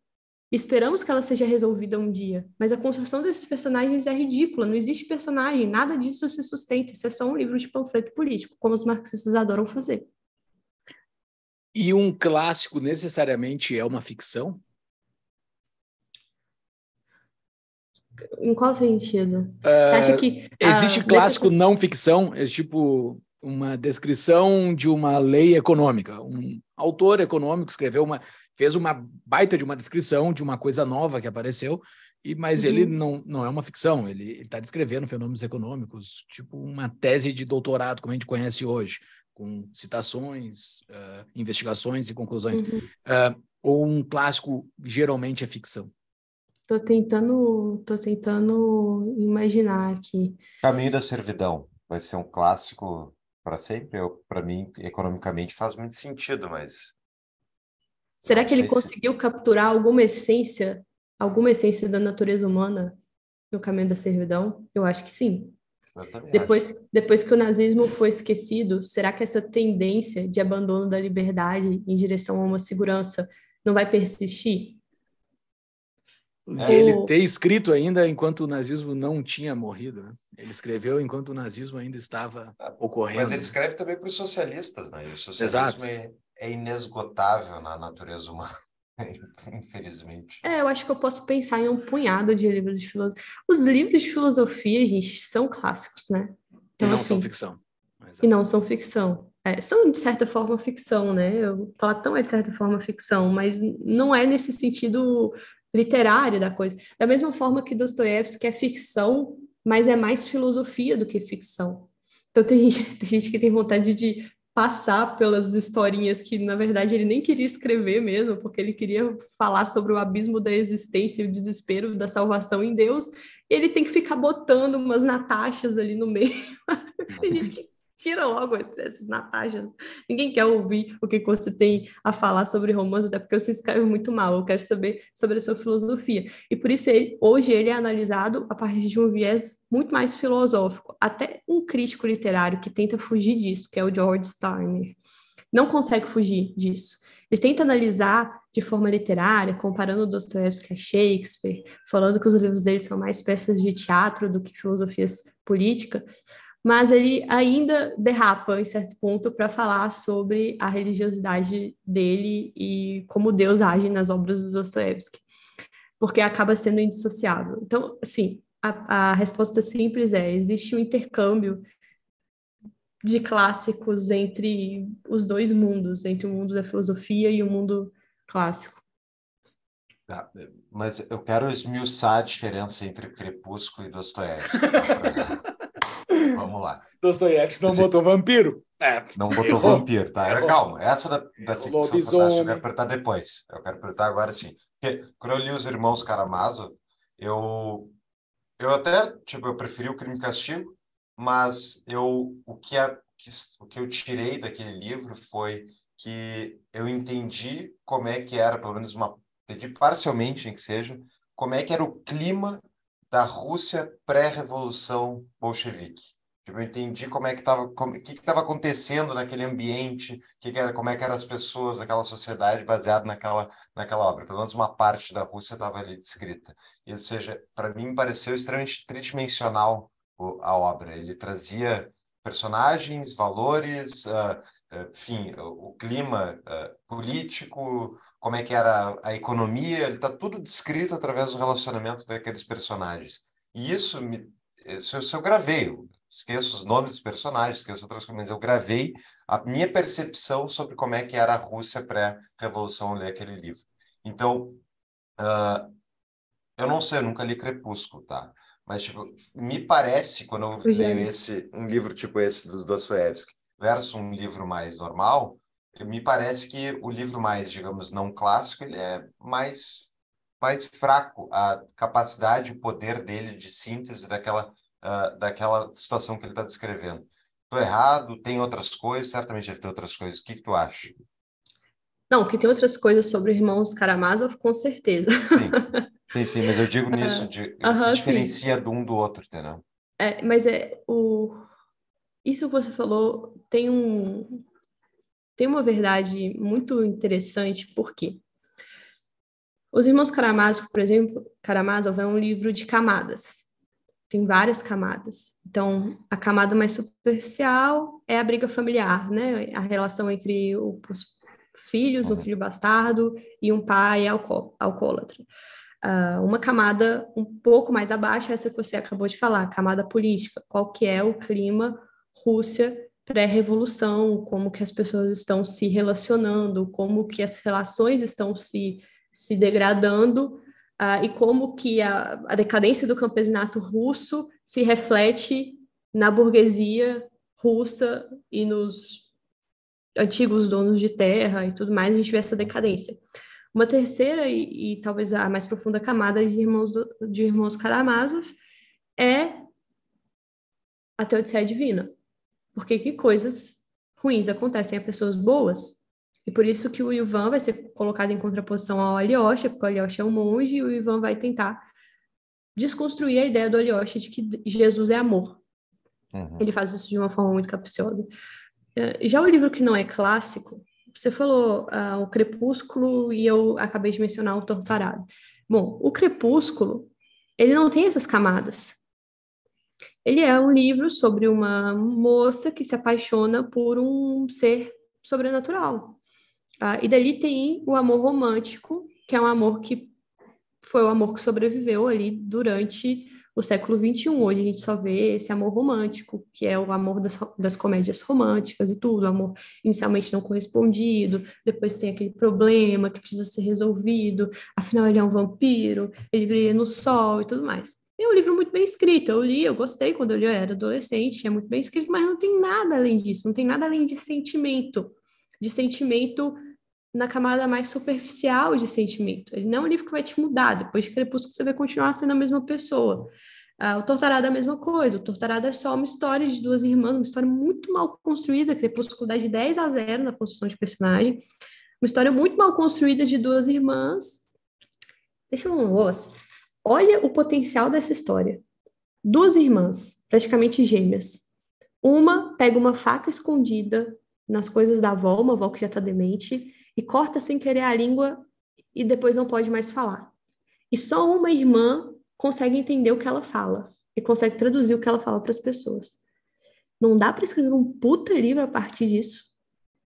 Esperamos que ela seja resolvida um dia, mas a construção desses personagens é ridícula, não existe personagem, nada disso se sustenta, isso é só um livro de panfleto político, como os marxistas adoram fazer. E um clássico necessariamente é uma ficção? Em qual sentido? Uh, Você acha que. Existe ah, clássico não ficção, é tipo uma descrição de uma lei econômica. Um autor econômico escreveu uma. fez uma baita de uma descrição de uma coisa nova que apareceu, e mas uhum. ele não, não é uma ficção, ele está descrevendo fenômenos econômicos, tipo uma tese de doutorado, como a gente conhece hoje com citações, uh, investigações e conclusões. Uhum. Uh, ou um clássico geralmente é ficção? Tô tentando, tô tentando imaginar aqui. Caminho da Servidão vai ser um clássico para sempre. Para mim, economicamente faz muito sentido, mas será que ele se... conseguiu capturar alguma essência, alguma essência da natureza humana no Caminho da Servidão? Eu acho que sim. Depois, depois que o nazismo foi esquecido, será que essa tendência de abandono da liberdade em direção a uma segurança não vai persistir? É. Ele ter escrito ainda enquanto o nazismo não tinha morrido. Né? Ele escreveu enquanto o nazismo ainda estava ah, ocorrendo. Mas ele né? escreve também para os socialistas, né? o socialismo Exato. É, é inesgotável na natureza humana. Infelizmente. É, eu acho que eu posso pensar em um punhado de livros de filosofia. Os livros de filosofia, gente, são clássicos, né? Então, e não assim, são ficção. Exatamente. É. E não são ficção. É, são, de certa forma, ficção, né? Eu, Platão é, de certa forma, ficção, mas não é nesse sentido literário da coisa. Da mesma forma que Dostoiévski é ficção, mas é mais filosofia do que ficção. Então, tem gente, tem gente que tem vontade de passar pelas historinhas que, na verdade, ele nem queria escrever mesmo, porque ele queria falar sobre o abismo da existência e o desespero da salvação em Deus, e ele tem que ficar botando umas Natachas ali no meio. tem gente que Tira logo esses Natasha. Ninguém quer ouvir o que você tem a falar sobre romance, até porque você escreve muito mal. Eu quero saber sobre a sua filosofia. E por isso, ele, hoje, ele é analisado a partir de um viés muito mais filosófico. Até um crítico literário que tenta fugir disso, que é o George Steiner, não consegue fugir disso. Ele tenta analisar de forma literária, comparando Dostoevsky a Shakespeare, falando que os livros dele são mais peças de teatro do que filosofias políticas, mas ele ainda derrapa em certo ponto para falar sobre a religiosidade dele e como Deus age nas obras do Dostoevsky, porque acaba sendo indissociável. Então, assim, a, a resposta simples é: existe um intercâmbio de clássicos entre os dois mundos, entre o mundo da filosofia e o mundo clássico. Tá, mas eu quero esmiuçar a diferença entre Crepúsculo e Dostoiévski. Tá? Vamos lá. Dostoiévski não botou vampiro. É. Não botou Errou. vampiro, tá? Calma, essa da, da ficção Lobisomem. fantástica eu quero apertar depois. Eu quero apertar agora sim. Porque quando eu li Os Irmãos Karamazov, eu, eu até, tipo, eu preferi o Crime e Castigo, mas eu, o, que a, que, o que eu tirei daquele livro foi que eu entendi como é que era, pelo menos uma, entendi parcialmente, em que seja, como é que era o clima da Rússia pré-revolução bolchevique. Tipo, eu entendi como é que estava, o que estava acontecendo naquele ambiente, que que era, como é que eram as pessoas daquela sociedade baseado naquela, naquela obra. Pelo menos uma parte da Rússia estava ali descrita. E, ou seja, para mim pareceu extremamente tridimensional a obra. Ele trazia personagens, valores, uh, enfim, o clima uh, político, como é que era a economia, ele está tudo descrito através do relacionamento daqueles personagens. E isso, me, isso, eu gravei, esqueço os nomes dos personagens, esqueço outras coisas, mas eu gravei a minha percepção sobre como é que era a Rússia pré-revolução ler aquele livro. Então, uh, eu não sei, eu nunca li Crepúsculo, tá? Mas, tipo, me parece, quando eu, é. leio esse, um livro tipo esse dos Dostoevsky, versus um livro mais normal, me parece que o livro mais, digamos, não clássico, ele é mais mais fraco a capacidade, o poder dele de síntese daquela uh, daquela situação que ele está descrevendo. Estou errado? Tem outras coisas? Certamente deve ter outras coisas. O que, que tu acha? Não, que tem outras coisas sobre irmãos Karamazov, com certeza. Sim, sim, sim mas eu digo ah, nisso, de, diferencia sim. um do outro, entendeu? É, mas é o... Isso que você falou tem um... Tem uma verdade muito interessante, porque Os Irmãos Karamazov, por exemplo, Karamazov é um livro de camadas tem várias camadas. Então, a camada mais superficial é a briga familiar, né? A relação entre os filhos, um filho bastardo e um pai alco alcoólatra. Uh, uma camada um pouco mais abaixo, é essa que você acabou de falar, camada política. Qual que é o clima Rússia pré-revolução, como que as pessoas estão se relacionando, como que as relações estão se, se degradando uh, e como que a, a decadência do campesinato russo se reflete na burguesia russa e nos antigos donos de terra e tudo mais, a gente vê essa decadência. Uma terceira e, e talvez a mais profunda camada de irmãos, do, de irmãos Karamazov é a teodiceia divina. Porque que coisas ruins acontecem a pessoas boas? E por isso que o Ivan vai ser colocado em contraposição ao Alyosha, porque o Alyosha é um monge e o Ivan vai tentar desconstruir a ideia do Alyosha de que Jesus é amor. Uhum. Ele faz isso de uma forma muito capciosa. É, já o livro que não é clássico, você falou uh, O Crepúsculo e eu acabei de mencionar O Torturado. Bom, O Crepúsculo, ele não tem essas camadas. Ele é um livro sobre uma moça que se apaixona por um ser sobrenatural, ah, e dali tem o amor romântico, que é um amor que foi o amor que sobreviveu ali durante o século XXI. Hoje a gente só vê esse amor romântico, que é o amor das, das comédias românticas e tudo, amor inicialmente não correspondido, depois tem aquele problema que precisa ser resolvido, afinal ele é um vampiro, ele brilha no sol e tudo mais. É um livro muito bem escrito, eu li, eu gostei quando eu li, eu era adolescente, é muito bem escrito, mas não tem nada além disso, não tem nada além de sentimento, de sentimento na camada mais superficial de sentimento. Ele não é um livro que vai te mudar. Depois de Crepúsculo, você vai continuar sendo a mesma pessoa. Ah, o Tortarada é a mesma coisa. O Tortarada é só uma história de duas irmãs, uma história muito mal construída. Crepúsculo dá de 10 a 0 na construção de personagem. Uma história muito mal construída de duas irmãs. Deixa eu um osso. Olha o potencial dessa história. Duas irmãs, praticamente gêmeas. Uma pega uma faca escondida nas coisas da avó, uma avó que já está demente, e corta sem querer a língua e depois não pode mais falar. E só uma irmã consegue entender o que ela fala e consegue traduzir o que ela fala para as pessoas. Não dá para escrever um puta livro a partir disso.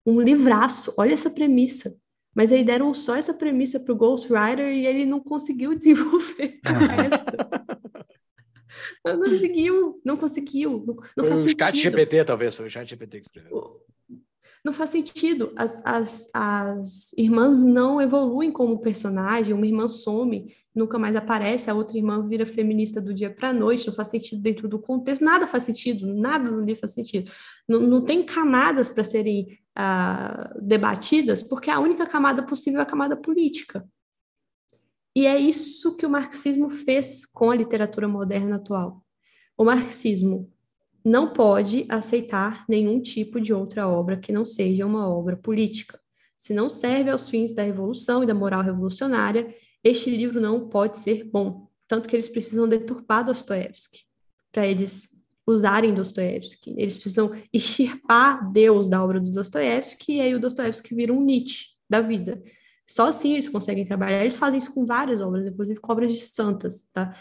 Um livraço, olha essa premissa. Mas aí deram só essa premissa para o Ghostwriter e ele não conseguiu desenvolver ah. Não conseguiu, não conseguiu. Não, não foi o sentido. chat GPT, talvez, foi o chat GPT que escreveu não faz sentido. As, as, as irmãs não evoluem como personagem, uma irmã some, nunca mais aparece, a outra irmã vira feminista do dia para a noite, não faz sentido dentro do contexto, nada faz sentido, nada no livro faz sentido. Não, não tem camadas para serem uh, debatidas, porque a única camada possível é a camada política. E é isso que o marxismo fez com a literatura moderna atual. O marxismo não pode aceitar nenhum tipo de outra obra que não seja uma obra política. Se não serve aos fins da revolução e da moral revolucionária, este livro não pode ser bom. Tanto que eles precisam deturpar Dostoevsky para eles usarem Dostoevsky. Eles precisam extirpar Deus da obra do Dostoevsky e aí o Dostoevsky vira um Nietzsche da vida. Só assim eles conseguem trabalhar. Eles fazem isso com várias obras, inclusive com obras de santas, tá?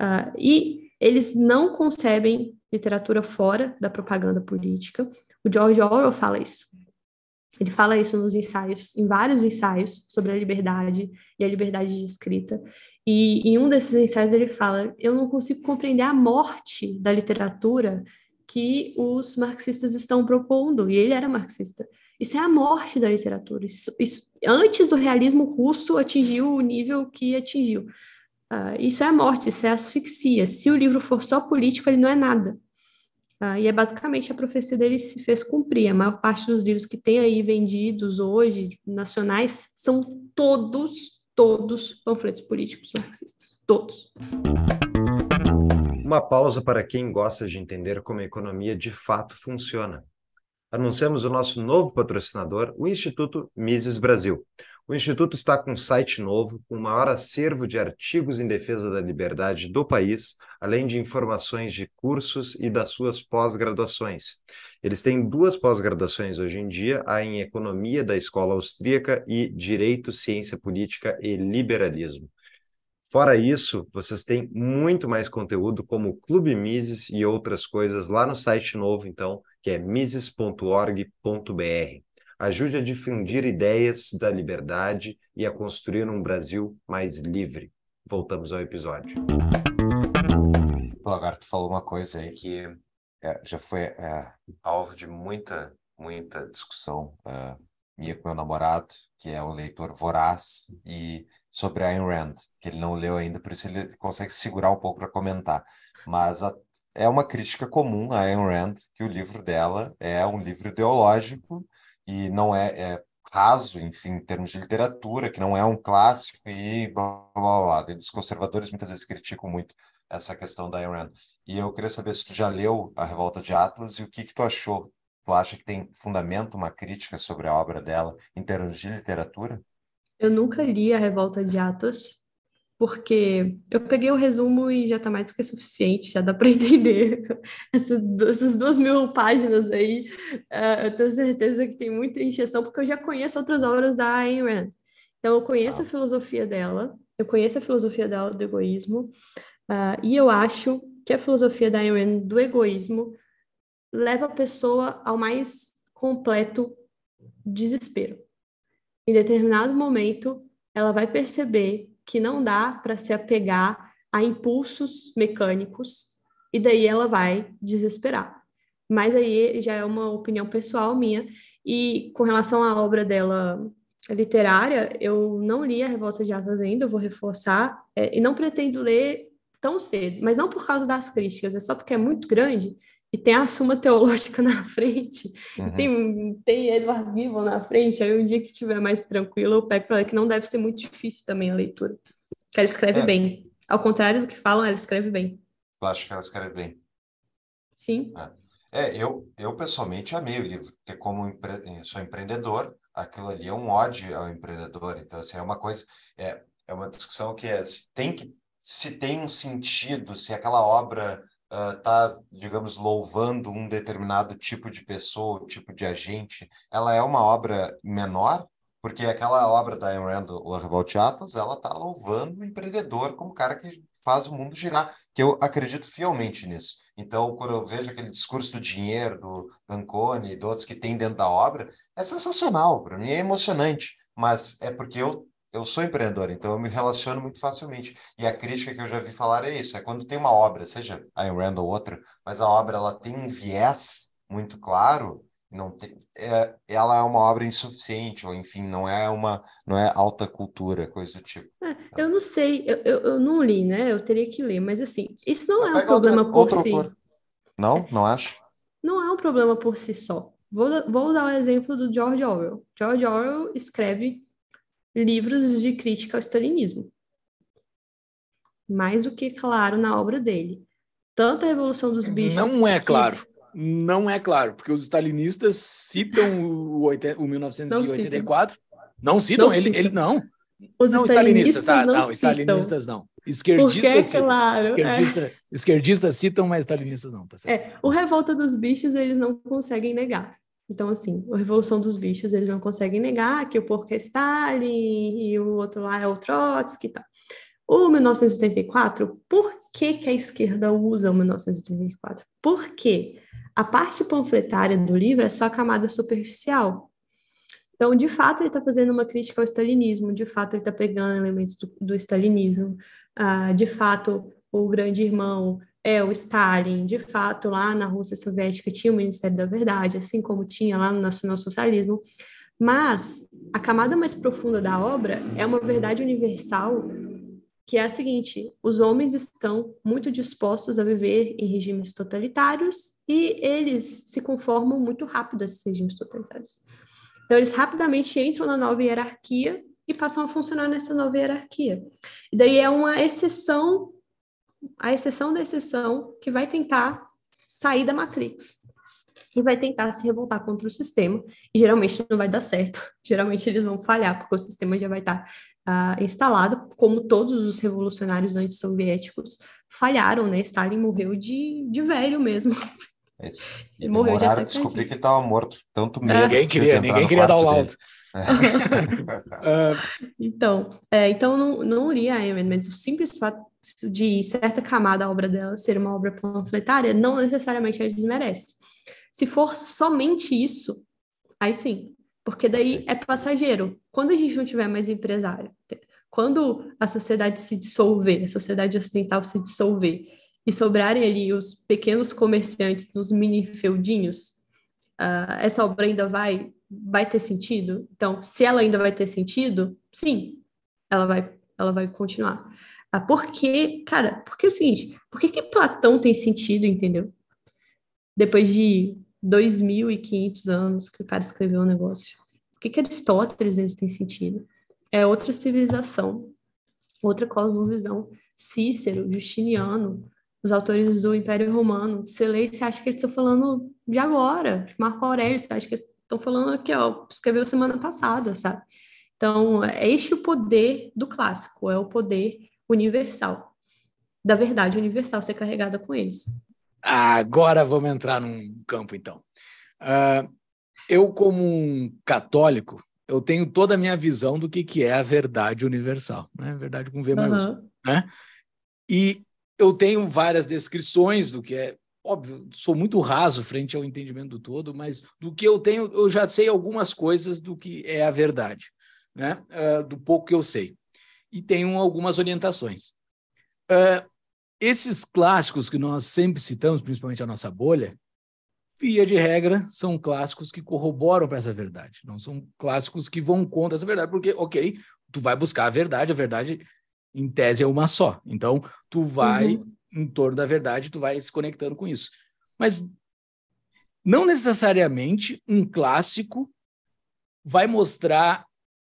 Uh, e eles não concebem literatura fora da propaganda política. O George Orwell fala isso. Ele fala isso nos ensaios, em vários ensaios sobre a liberdade e a liberdade de escrita. E em um desses ensaios ele fala: eu não consigo compreender a morte da literatura que os marxistas estão propondo. E ele era marxista. Isso é a morte da literatura. Isso, isso, antes do realismo russo atingiu o nível que atingiu. Uh, isso é a morte, isso é asfixia. Se o livro for só político, ele não é nada. Uh, e é basicamente a profecia dele se fez cumprir. A maior parte dos livros que tem aí vendidos hoje, nacionais, são todos, todos panfletos políticos marxistas. Todos. Uma pausa para quem gosta de entender como a economia de fato funciona anunciamos o nosso novo patrocinador, o Instituto Mises Brasil. O Instituto está com um site novo, com o maior acervo de artigos em defesa da liberdade do país, além de informações de cursos e das suas pós-graduações. Eles têm duas pós-graduações hoje em dia, a em Economia da Escola Austríaca e Direito, Ciência Política e Liberalismo. Fora isso, vocês têm muito mais conteúdo como Clube Mises e outras coisas lá no site novo, então que é mises.org.br. Ajude a difundir ideias da liberdade e a construir um Brasil mais livre. Voltamos ao episódio. Agora tu falou uma coisa aí que é, já foi é, alvo de muita, muita discussão é, minha com meu namorado, que é um leitor voraz, e sobre Ayn Rand, que ele não leu ainda, por isso ele consegue segurar um pouco para comentar. Mas a é uma crítica comum a Ayn Rand, que o livro dela é um livro ideológico e não é, é raso, enfim, em termos de literatura, que não é um clássico e blá blá blá. Os conservadores muitas vezes criticam muito essa questão da Ayn Rand. E eu queria saber se tu já leu A Revolta de Atlas e o que, que tu achou. Tu acha que tem fundamento uma crítica sobre a obra dela em termos de literatura? Eu nunca li A Revolta de Atlas, porque eu peguei o resumo e já está mais do que suficiente, já dá para entender essas, duas mil páginas aí. Uh, eu tenho certeza que tem muita injeção, porque eu já conheço outras obras da Ayn Rand. Então, eu conheço a filosofia dela, eu conheço a filosofia dela do egoísmo, uh, e eu acho que a filosofia da Ayn Rand do egoísmo leva a pessoa ao mais completo desespero. Em determinado momento, ela vai perceber que não dá para se apegar a impulsos mecânicos e daí ela vai desesperar. Mas aí já é uma opinião pessoal minha. E com relação à obra dela literária, eu não li A Revolta de Atas ainda, eu vou reforçar, é, e não pretendo ler tão cedo, mas não por causa das críticas, é só porque é muito grande e tem a Suma Teológica na frente, uhum. tem, tem Edward Gibbon na frente, aí um dia que estiver mais tranquilo eu pego para ler, que não deve ser muito difícil também a leitura, que ela escreve é. bem. Ao contrário do que falam, ela escreve bem. Eu acho que ela escreve bem. Sim. É, é eu, eu pessoalmente amei o livro, porque como empre... Eh, sou empreendedor, aquilo ali é um ódio ao empreendedor, então assim, é uma coisa, é, é uma discussão que é, tem que, se tem um sentido, se aquela obra está, ah, uh, digamos, louvando um determinado tipo de pessoa, tipo de agente, ela é uma obra menor? Porque aquela obra da Ayn Rand, La Revolte Atlas, ela está louvando o empreendedor como cara que faz o mundo girar, que eu acredito fielmente nisso. Então, quando eu vejo aquele discurso do dinheiro, do Dancone e de outros que tem dentro da obra, é sensacional, para mim é emocionante, mas é porque eu eu sou empreendedor, então eu me relaciono muito facilmente. E a crítica que eu já vi falar é isso: é quando tem uma obra, seja a Rand ou outra, mas a obra ela tem um viés muito claro, não tem, é, ela é uma obra insuficiente, ou enfim, não é uma não é alta cultura, coisa do tipo. É, eu não sei, eu, eu, eu, não li, né? Eu teria que ler, mas assim, isso não é um problema outra, por si. Autor. Não, é. não acho. Não é um problema por si só. Vou, vou usar o exemplo do George Orwell. George Orwell escreve livros de crítica ao stalinismo. Mais do que claro na obra dele. Tanto a Revolução dos Bichos. Não é que... claro. Não é claro, porque os stalinistas citam o, o 1984. Não citam, não citam não ele, citam. ele não. Os não, stalinistas, tá, não, não stalinistas não. Esquerdistas, Porque, é citam. Claro, é. Esquerdista, é. Esquerdistas citam, mas stalinistas não. Tá é, o Revolta dos Bichos eles não conseguem negar. Então, assim, a Revolução dos Bichos, eles não conseguem negar que o porco é Stalin e o outro lá é o Trotsky e tal. O 1984, por que, que a esquerda usa o 1984? Porque a parte panfletária do livro é só a camada superficial. Então, de fato, ele está fazendo uma crítica ao stalinismo, de fato, ele está pegando elementos do, do stalinismo, ah, de fato, o grande irmão é, o Stalin, de fato, lá na Rússia Soviética tinha o Ministério da Verdade, assim como tinha lá no Nacional Socialismo. mas a camada mais profunda da obra é uma verdade universal que é a seguinte: os homens estão muito dispostos a viver em regimes totalitários e eles se conformam muito rápido a esses regimes totalitários. Então, eles rapidamente entram na nova hierarquia e passam a funcionar nessa nova hierarquia. E daí é uma exceção a exceção da exceção que vai tentar sair da matrix e vai tentar se revoltar contra o sistema. E geralmente não vai dar certo. Geralmente eles vão falhar, porque o sistema já vai estar uh, instalado, como todos os revolucionários antissoviéticos falharam, né? Stalin morreu de, de velho mesmo. Esse. É e morreu demoraram de descobrir que ele estava morto. Tanto é. medo. É. Ninguém queria, ninguém queria dar o laudo. então, é, então não, não li a Amen, mas o simples fato de certa camada a obra dela ser uma obra panfletária não necessariamente a desmerece. Se for somente isso, aí sim, porque daí é passageiro. Quando a gente não tiver mais empresário, quando a sociedade se dissolver, a sociedade ocidental se dissolver e sobrarem ali os pequenos comerciantes dos mini feudinhos, uh, essa obra ainda vai, vai ter sentido? Então, se ela ainda vai ter sentido, sim, ela vai, ela vai continuar. Ah, porque, cara, porque é o seguinte, por que, que Platão tem sentido, entendeu? Depois de 2.500 anos que o cara escreveu o um negócio. Por que, que Aristóteles ainda tem sentido? É outra civilização, outra cosmovisão. Cícero, Justiniano, os autores do Império Romano. Você lê e você acha que eles estão falando de agora, tipo Marco Aurélio, você acha que eles estão falando aqui, ó, escreveu semana passada, sabe? Então, é este o poder do clássico, é o poder universal, da verdade universal ser carregada com eles. Agora vamos entrar num campo, então. Uh, eu, como um católico, eu tenho toda a minha visão do que, que é a verdade universal, né? Verdade com V maiúsculo, né? E eu tenho várias descrições do que é. Óbvio, sou muito raso frente ao entendimento do todo, mas do que eu tenho, eu já sei algumas coisas do que é a verdade, né? Uh, do pouco que eu sei. E tenho algumas orientações. Uh, esses clássicos que nós sempre citamos, principalmente a nossa bolha, via de regra, são clássicos que corroboram para essa verdade. Não são clássicos que vão contra essa verdade, porque, ok, tu vai buscar a verdade, a verdade em tese é uma só. Então, tu vai uhum. em torno da verdade, tu vai se conectando com isso. Mas não necessariamente um clássico vai mostrar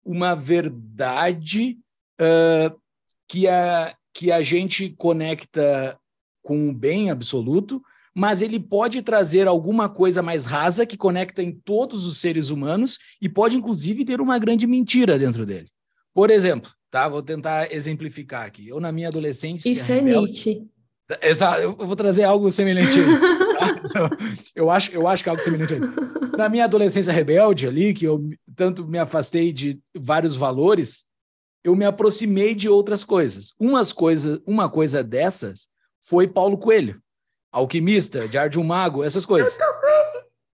uma verdade uh, que, a, que a gente conecta com o bem absoluto, mas ele pode trazer alguma coisa mais rasa que conecta em todos os seres humanos e pode, inclusive, ter uma grande mentira dentro dele. Por exemplo, Tá? Vou tentar exemplificar aqui. Eu, na minha adolescência. Isso é Nietzsche. Exato, eu vou trazer algo semelhante a isso. Tá? Então, eu, acho, eu acho que é algo semelhante a isso. Na minha adolescência rebelde ali, que eu tanto me afastei de vários valores, eu me aproximei de outras coisas. Umas coisas, uma coisa dessas foi Paulo Coelho, alquimista, de ar de um mago, essas coisas. Eu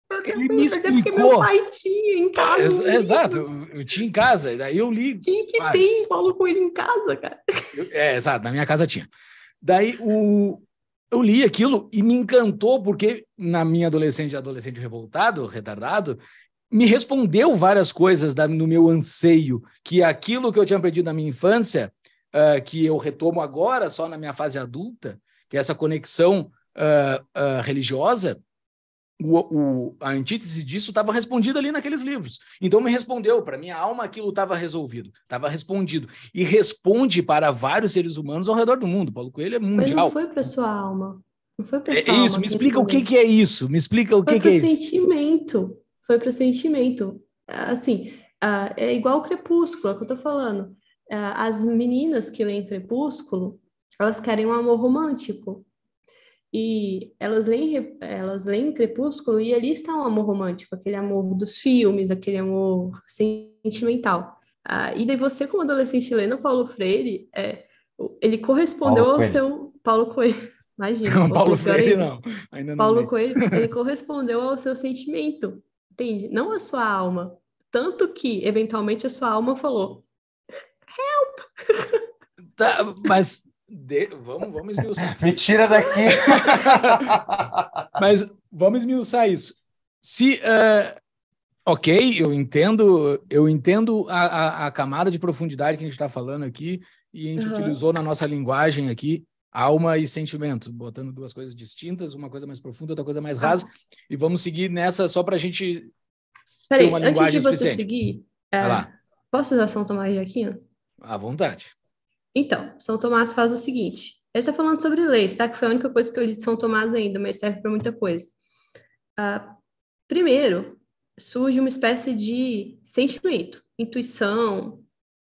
eu ele me explicou. Porque meu pai tinha em tá, casa. exato, eu, eu tinha em casa, daí eu li. Quem que mas... tem Paulo Coelho em casa, cara? Eu, é, exato, na minha casa tinha. Daí o, eu li aquilo e me encantou, porque na minha adolescente, adolescente revoltado, retardado, me respondeu várias coisas da, no meu anseio, que é aquilo que eu tinha aprendido na minha infância, uh, que eu retomo agora só na minha fase adulta, que é essa conexão uh, uh, religiosa, o, o, a antítese disso estava respondida ali naqueles livros. Então me respondeu, para minha alma aquilo estava resolvido, estava respondido. E responde para vários seres humanos ao redor do mundo. Paulo Coelho é mundial. Mas não foi para sua alma. Não foi para é sua é, alma. Isso, me explica o que, que é isso. Me explica o foi que, que é isso. Foi para sentimento. Foi para sentimento. Assim, ah, é igual o crepúsculo, é o que eu estou falando. Ah, as meninas que leem crepúsculo, elas querem um amor romântico e elas leem, elas leem Crepúsculo e ali está um amor romântico, aquele amor dos filmes, aquele amor sentimental. Ah, e daí você, como adolescente, lendo Paulo Freire, é, ele correspondeu Paulo ao seu Paulo Coelho. Imagina. Não, Paulo Freire ainda. não. Ainda não Paulo vi. Coelho, ele correspondeu ao seu sentimento, entende? Não à sua alma. Tanto que, eventualmente, a sua alma falou: Help! Tá, mas de... Vamos, vamos esmiuçar. Me tira daqui! Mas vamos esmiuçar isso. Se. Uh, ok, eu entendo, eu entendo a, a, a, camada de profundidade que a gente está falando aqui, e a gente uhum. utilizou na nossa linguagem aqui alma e sentimento, botando duas coisas distintas, uma coisa mais profunda, outra coisa mais tá. rasa, ah. e vamos seguir nessa só para a gente. Peraí, antes de você suficiente. seguir, é, posso usar São Tomás de Aquino? À vontade. Então, São Tomás faz o seguinte: ele está falando sobre leis, tá? Que foi a única coisa que eu li de São Tomás ainda, mas serve para muita coisa. Uh, primeiro, surge uma espécie de sentimento, intuição,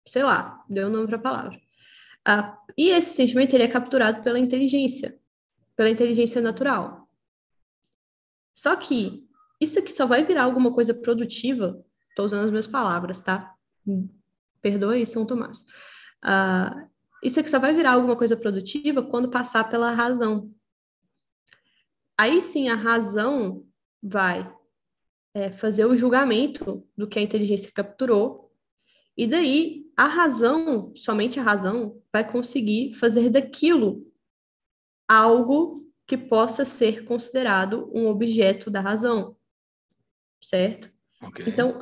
sei lá, deu um nome para a palavra. Uh, e esse sentimento ele é capturado pela inteligência, pela inteligência natural. Só que isso aqui só vai virar alguma coisa produtiva, estou usando as minhas palavras, tá? Perdoe São Tomás. Uh, isso é que só vai virar alguma coisa produtiva quando passar pela razão. Aí sim a razão vai é, fazer o julgamento do que a inteligência capturou, e daí a razão, somente a razão, vai conseguir fazer daquilo algo que possa ser considerado um objeto da razão, certo? Okay. Então,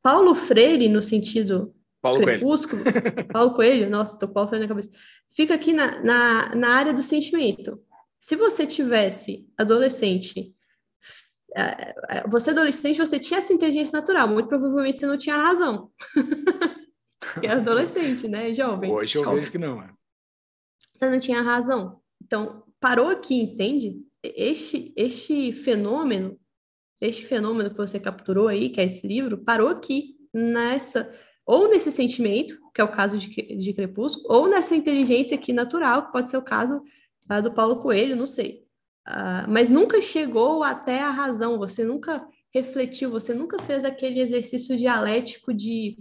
Paulo Freire, no sentido Paulo Crepúsculo, Coelho. Paulo Coelho, nossa, tô com Paulo Coelho na cabeça. Fica aqui na, na, na área do sentimento. Se você tivesse adolescente, é, é, você adolescente, você tinha essa inteligência natural, muito provavelmente você não tinha razão. Porque é adolescente, né? Jovem. Hoje eu jovem. vejo que não, é. Você não tinha razão. Então, parou aqui, entende? Este, este fenômeno, este fenômeno que você capturou aí, que é esse livro, parou aqui, nessa ou nesse sentimento, que é o caso de, de Crepúsculo, ou nessa inteligência aqui natural, que pode ser o caso ah, do Paulo Coelho, não sei. Ah, mas nunca chegou até a razão, você nunca refletiu, você nunca fez aquele exercício dialético de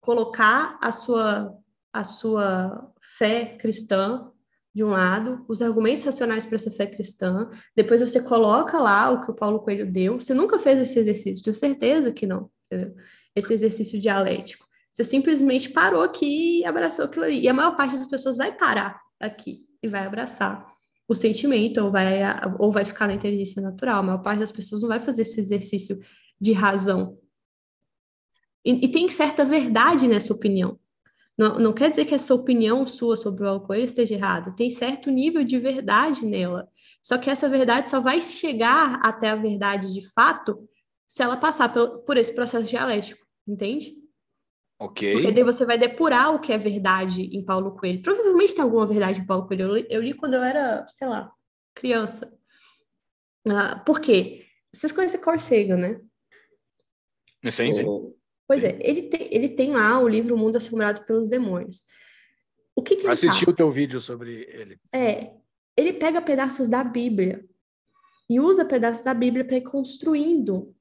colocar a sua, a sua fé cristã de um lado, os argumentos racionais para essa fé cristã, depois você coloca lá o que o Paulo Coelho deu. Você nunca fez esse exercício, tenho certeza que não. Entendeu? esse exercício dialético. Você simplesmente parou aqui e abraçou aquilo ali. E a maior parte das pessoas vai parar aqui e vai abraçar o sentimento ou vai, ou vai ficar na inteligência natural. A maior parte das pessoas não vai fazer esse exercício de razão. E, e tem certa verdade nessa opinião. Não, não quer dizer que essa opinião sua sobre o álcool esteja errada. Tem certo nível de verdade nela. Só que essa verdade só vai chegar até a verdade de fato se ela passar por, por esse processo dialético entende? Ok. Porque daí você vai depurar o que é verdade em Paulo Coelho. Provavelmente tem alguma verdade em Paulo Coelho. Eu li, eu li quando eu era, sei lá, criança. Ah, por quê? Vocês conhecem Corsega, né? Sim, sim. Pois sim. é, ele tem, ele tem lá o livro O Mundo Assombrado pelos Demônios. O que, que Assisti o teu vídeo sobre ele. É, ele pega pedaços da Bíblia e usa pedaços da Bíblia para ir construindo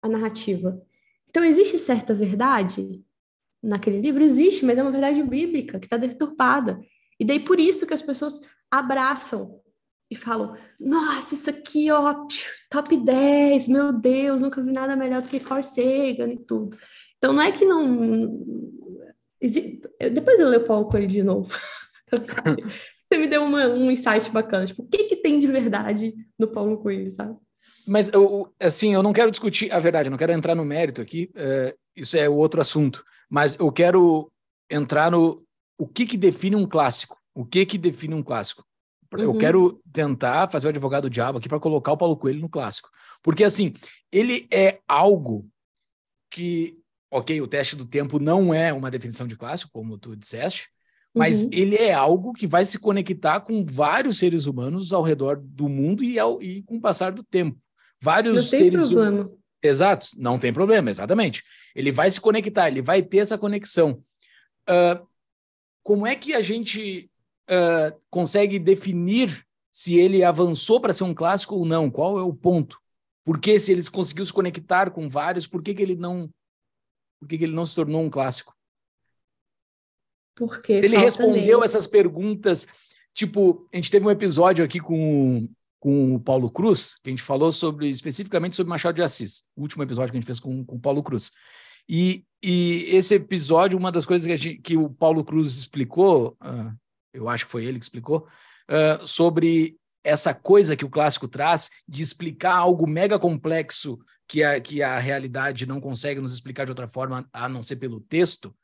a narrativa. Então, existe certa verdade naquele livro? Existe, mas é uma verdade bíblica que está deturpada. E daí por isso que as pessoas abraçam e falam: nossa, isso aqui, ó, top 10, meu Deus, nunca vi nada melhor do que Carl e tudo. Então, não é que não. Depois eu leio o Paulo Coelho de novo. Você me deu uma, um insight bacana. Tipo, o que, que tem de verdade no Paulo Coelho, sabe? Mas, eu, assim, eu não quero discutir a verdade, eu não quero entrar no mérito aqui, é, isso é outro assunto, mas eu quero entrar no o que, que define um clássico, o que, que define um clássico. Eu uhum. quero tentar fazer o advogado diabo aqui para colocar o Paulo Coelho no clássico. Porque, assim, ele é algo que, ok, o teste do tempo não é uma definição de clássico, como tu disseste, mas uhum. ele é algo que vai se conectar com vários seres humanos ao redor do mundo e, ao, e com o passar do tempo vários seres humanos. Exato, não tem problema, exatamente. Ele vai se conectar, ele vai ter essa conexão. Uh, como é que a gente uh, consegue definir se ele avançou para ser um clássico ou não? Qual é o ponto? Por que se eles conseguiu se conectar com vários, por que, que ele não por que, que ele não se tornou um clássico? Porque se ele respondeu nele. essas perguntas, tipo, a gente teve um episódio aqui com com o Paulo Cruz, que a gente falou sobre especificamente sobre Machado de Assis, o último episódio que a gente fez com, com o Paulo Cruz. E, e esse episódio, uma das coisas que, gente, que o Paulo Cruz explicou, uh, eu acho que foi ele que explicou, uh, sobre essa coisa que o clássico traz de explicar algo mega complexo que a, que a realidade não consegue nos explicar de outra forma a não ser pelo texto,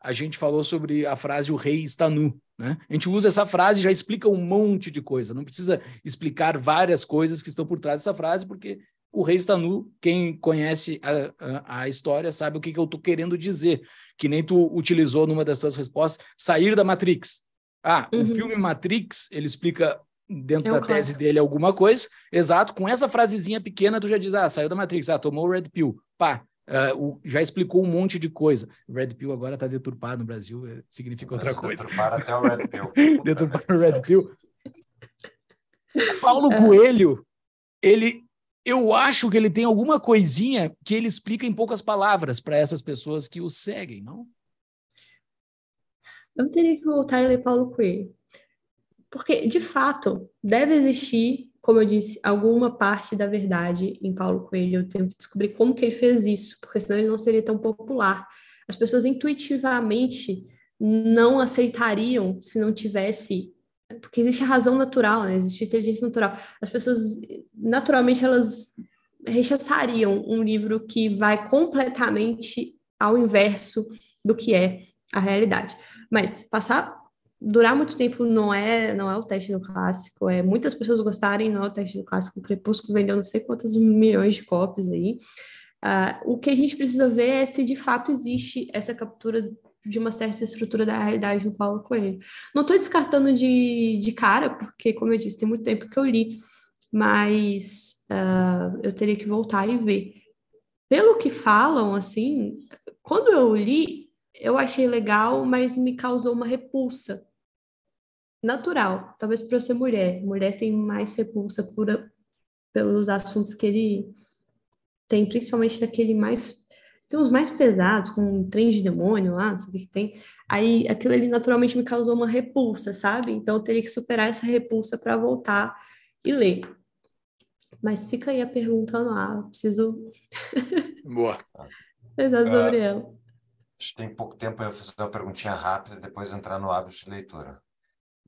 a gente falou sobre a frase o rei está nu. Né? A gente usa essa frase e já explica um monte de coisa. Não precisa explicar várias coisas que estão por trás dessa frase, porque o rei está nu. Quem conhece a, a, a história sabe o que, que eu estou querendo dizer. Que nem tu utilizou numa das tuas respostas, sair da Matrix. Ah, uhum. o filme Matrix, ele explica dentro é da tese dele alguma coisa. Exato, com essa frasezinha pequena tu já diz, ah, saiu da Matrix, ah, tomou o Red Pill. Pá, Uh, o, já explicou um monte de coisa. O Red Pill agora está deturpado no Brasil, é, significa outra coisa. Deturpar até o Red Pill. deturparam o Red Pill. Paulo é. Coelho, ele, eu acho que ele tem alguma coisinha que ele explica em poucas palavras para essas pessoas que o seguem, não? Eu teria que voltar e ler Paulo Coelho. Porque, de fato, deve existir como eu disse, alguma parte da verdade em Paulo Coelho. Eu tenho que descobrir como que ele fez isso, porque senão ele não seria tão popular. As pessoas intuitivamente não aceitariam se não tivesse porque existe a razão natural, né? existe inteligência natural. As pessoas, naturalmente, elas rechaçariam um livro que vai completamente ao inverso do que é a realidade. Mas passar durar muito tempo não é não é o teste do clássico, é muitas pessoas gostarem, não é o teste do clássico. O Crepúsculo vendeu não sei quantas milhões de cópias aí. Uh, o que a gente precisa ver é se de fato existe essa captura de uma certa estrutura da realidade do Paulo Coelho. Não estou descartando de, de cara, porque, como eu disse, tem muito tempo que eu li, mas uh, eu teria que voltar e ver. Pelo que falam, assim, quando eu li, eu achei legal, mas me causou uma repulsa natural, talvez para você ser mulher. Mulher tem mais repulsa por, pelos assuntos que ele tem, principalmente daquele mais. Tem uns mais pesados, com um trem de demônio lá, não sei o que tem. Aí aquilo ali naturalmente me causou uma repulsa, sabe? Então eu teria que superar essa repulsa para voltar e ler. Mas fica aí a pergunta no ar, preciso. Boa. Exato, acho Uh, tem pouco tempo, eu fazer uma perguntinha rápida, depois entrar no hábito de leitura.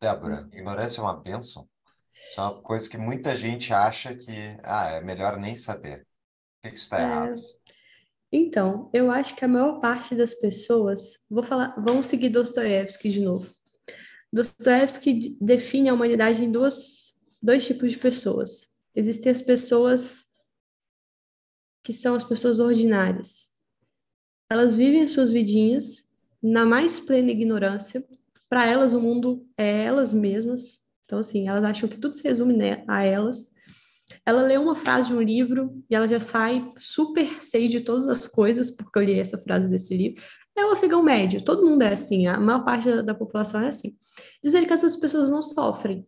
Débora, ignorância é uma bênção? Isso é uma coisa que muita gente acha que ah, é melhor nem saber. O que, está é... errado? Então, eu acho que a maior parte das pessoas, vou falar, vamos seguir Dostoevsky de novo. Dostoevsky define a humanidade em duas, dois tipos de pessoas. Existem as pessoas que são as pessoas ordinárias. Elas vivem as suas vidinhas na mais plena ignorância, para elas, o mundo é elas mesmas. Então, assim, elas acham que tudo se resume né, a elas. Ela lê uma frase de um livro e ela já sai super sei de todas as coisas, porque eu li essa frase desse livro. É o afegão médio, todo mundo é assim, a maior parte da, da população é assim. Dizer que essas pessoas não sofrem,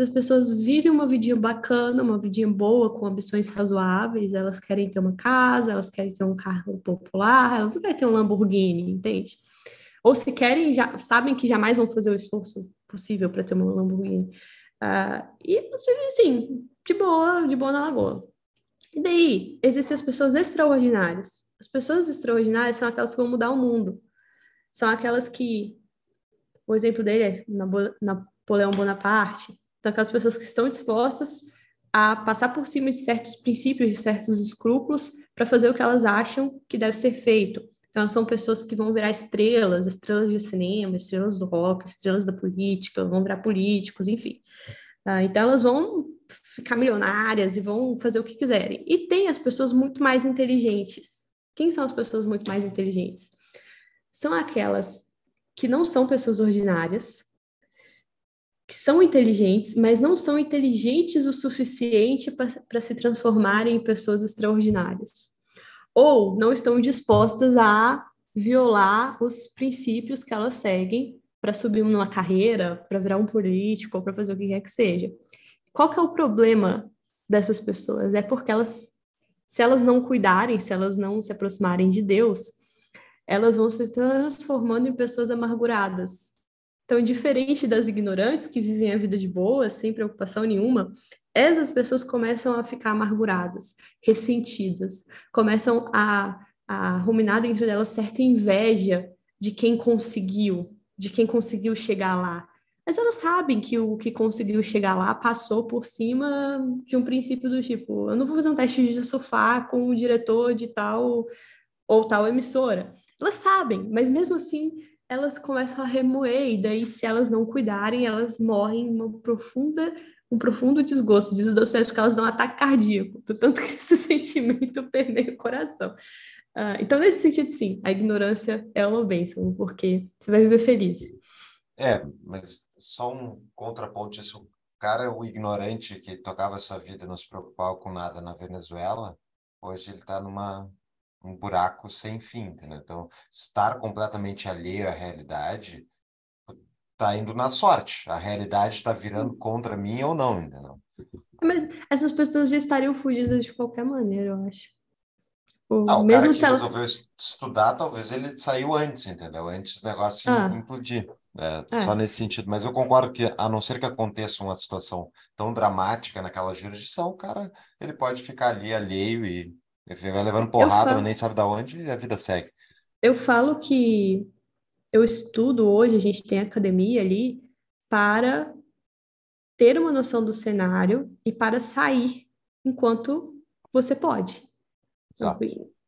as pessoas vivem uma vidinha bacana, uma vidinha boa, com ambições razoáveis, elas querem ter uma casa, elas querem ter um carro popular, elas não querem ter um Lamborghini, entende? Ou se querem, já sabem que jamais vão fazer o esforço possível para ter uma Lamborghini. Uh, e assim, de boa, de boa na lagoa. E daí, existem as pessoas extraordinárias. As pessoas extraordinárias são aquelas que vão mudar o mundo. São aquelas que. O exemplo dele é Napoleão Bonaparte. são aquelas pessoas que estão dispostas a passar por cima de certos princípios, de certos escrúpulos, para fazer o que elas acham que deve ser feito. Então, são pessoas que vão virar estrelas, estrelas de cinema, estrelas do rock, estrelas da política, vão virar políticos, enfim. Ah, então, elas vão ficar milionárias e vão fazer o que quiserem. E tem as pessoas muito mais inteligentes. Quem são as pessoas muito mais inteligentes? São aquelas que não são pessoas ordinárias, que são inteligentes, mas não são inteligentes o suficiente para se transformarem em pessoas extraordinárias ou não estão dispostas a violar os princípios que elas seguem para subir numa carreira, para virar um político para fazer o que quer que seja. Qual que é o problema dessas pessoas? É porque elas, se elas não cuidarem, se elas não se aproximarem de Deus, elas vão se transformando em pessoas amarguradas, então, diferente das ignorantes que vivem a vida de boa, sem preocupação nenhuma, essas pessoas começam a ficar amarguradas, ressentidas, começam a, a ruminar dentro delas certa inveja de quem conseguiu, de quem conseguiu chegar lá. Mas elas sabem que o que conseguiu chegar lá passou por cima de um princípio do tipo: eu não vou fazer um teste de sofá com o diretor de tal ou tal emissora. Elas sabem, mas mesmo assim elas começam a remoer, e daí, se elas não cuidarem, elas morrem uma profunda um profundo desgosto, diz o docente que elas dão um ataque cardíaco, do tanto que esse sentimento perdeu o coração. Uh, então, nesse sentido, sim, a ignorância é uma bênção, porque você vai viver feliz. É, mas só um contraponto disso. O cara, o ignorante que tocava sua vida não se preocupava com nada na Venezuela, hoje ele está numa um buraco sem fim, entendeu? Então, estar completamente alheio à realidade tá indo na sorte. A realidade está virando contra mim ou não, entendeu? É, mas essas pessoas já estariam fugidas de qualquer maneira, eu acho. Ou tipo, ah, o mesmo cara que ela... resolveu estudar, talvez ele saiu antes, entendeu? Antes do negócio ah. implodir. É, é. Só nesse sentido. Mas eu concordo que, a não ser que aconteça uma situação tão dramática naquela jurisdição, o cara ele pode ficar ali alheio e ele vai levando é, porrada, falo... mas nem sabe da onde e a vida segue. Eu falo que eu estudo hoje, a gente tem academia ali, para ter uma noção do cenário e para sair enquanto você pode. Exato.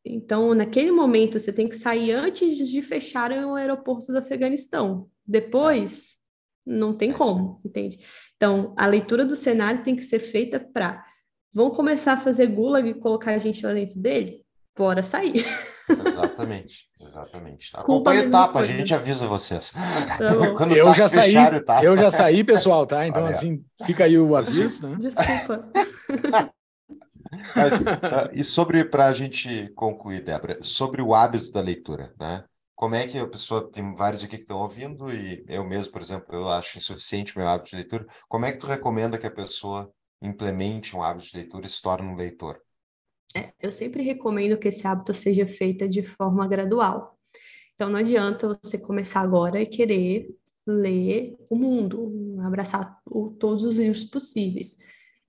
Então, naquele momento, você tem que sair antes de fechar o aeroporto do Afeganistão. Depois, não tem é como, entende? Então, a leitura do cenário tem que ser feita para Vão começar a fazer gulag e colocar a gente lá dentro dele? Bora sair. Exatamente, exatamente. Tá? Culpa Acompanha a etapa, coisa. a gente avisa vocês. Tá eu tá já saí, tá? eu já saí, pessoal, tá? Então, Olha. assim, fica aí o aviso, né? Desculpa. Mas, ah, e sobre, para a gente concluir, Débora, sobre o hábito da leitura, né? Como é que a pessoa, tem vários aqui que estão ouvindo, e eu mesmo, por exemplo, eu acho insuficiente meu hábito de leitura, como é que tu recomenda que a pessoa implemente um hábito de leitura e se torne um leitor? É, eu sempre recomendo que esse hábito seja feito de forma gradual. Então, não adianta você começar agora e querer ler o mundo, abraçar o, todos os livros possíveis.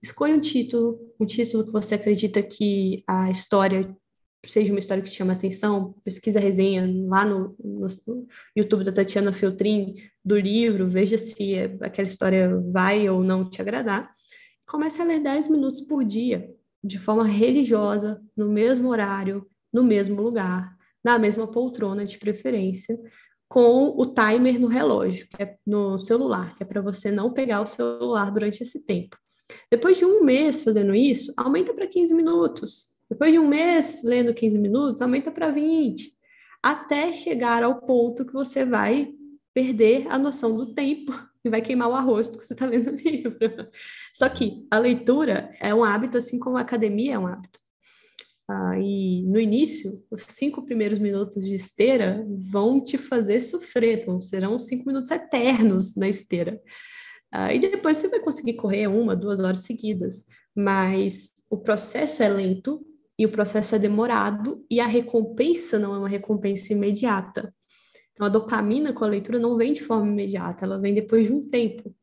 Escolha um título, um título que você acredita que a história seja uma história que te chama atenção, pesquisa a resenha lá no, no, YouTube da Tatiana Feltrin do livro, veja se é, aquela história vai ou não te agradar. Comece a ler 10 minutos por dia, de forma religiosa, no mesmo horário, no mesmo lugar, na mesma poltrona de preferência, com o timer no relógio, que é no celular, que é para você não pegar o celular durante esse tempo. Depois de um mês fazendo isso, aumenta para 15 minutos. Depois de um mês lendo 15 minutos, aumenta para 20, até chegar ao ponto que você vai perder a noção do tempo e vai queimar o arroz porque você está lendo o livro. Só que a leitura é um hábito, assim como a academia é um hábito. Ah, e no início, os cinco primeiros minutos de esteira vão te fazer sofrer, são, serão cinco minutos eternos na esteira. Ah, e depois você vai conseguir correr uma, duas horas seguidas, mas o processo é lento e o processo é demorado e a recompensa não é uma recompensa imediata. Então, a dopamina com a leitura não vem de forma imediata, ela vem depois de um tempo.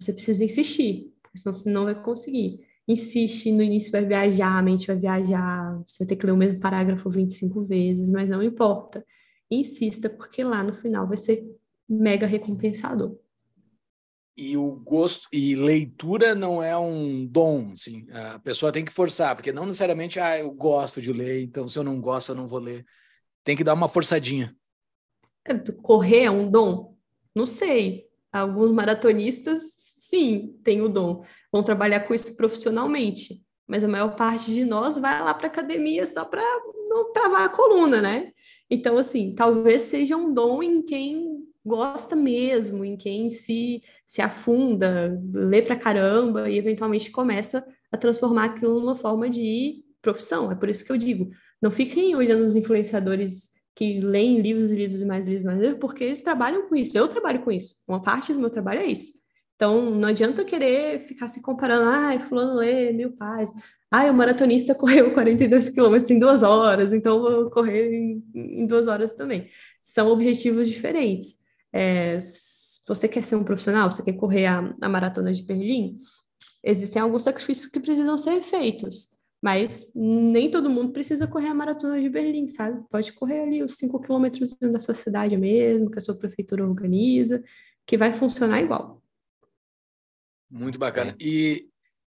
Você precisa insistir, senão você não vai conseguir. Insiste, no início vai viajar, a mente vai viajar, você vai ter que ler o mesmo parágrafo 25 vezes, mas não importa. Insista, porque lá no final vai ser mega recompensador e o gosto e leitura não é um dom, assim, a pessoa tem que forçar, porque não necessariamente ah, eu gosto de ler, então se eu não gosto eu não vou ler. Tem que dar uma forçadinha. É, correr é um dom? Não sei. Alguns maratonistas, sim, têm o dom. Vão trabalhar com isso profissionalmente. Mas a maior parte de nós vai lá para academia só para não travar a coluna, né? Então, assim, talvez seja um dom em quem gosta mesmo, em quem se, se afunda, lê para caramba e eventualmente começa a transformar aquilo numa forma de profissão. É por isso que eu digo, não fiquem olhando os influenciadores que leem livros e livros e mais livros, mais livros, porque eles trabalham com isso. Eu trabalho com isso. Uma parte do meu trabalho é isso. Então, não adianta querer ficar se comparando. Ah, fulano lê mil pais. Ah, o maratonista correu 42 quilômetros em duas horas, então vou correr em, em, duas horas também. São objetivos diferentes. É, se você quer ser um profissional, você quer correr a, a maratona de Berlim, existem alguns sacrifícios que precisam ser feitos. Mas nem todo mundo precisa correr a maratona de Berlim, sabe? Pode correr ali os 5 quilômetros da sua cidade mesmo, que a sua prefeitura organiza, que vai funcionar igual. Muito bacana. É. E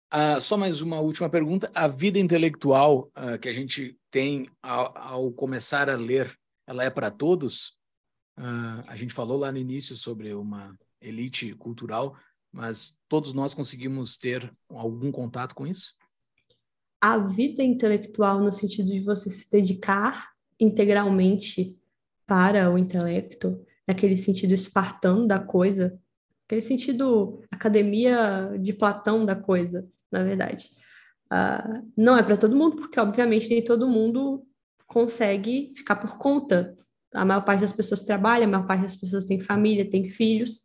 ah, só mais uma última pergunta. A vida intelectual ah, que a gente tem ao, ao, começar a ler, ela é para todos? Ah, a gente falou lá no início sobre uma elite cultural, mas todos nós conseguimos ter algum contato com isso? a vida intelectual no sentido de você se dedicar integralmente para o intelecto, naquele sentido espartano da coisa, aquele sentido academia de Platão da coisa, na verdade. Uh, não é para todo mundo, porque obviamente nem todo mundo consegue ficar por conta. A maior parte das pessoas trabalha, a maior parte das pessoas tem família, tem filhos,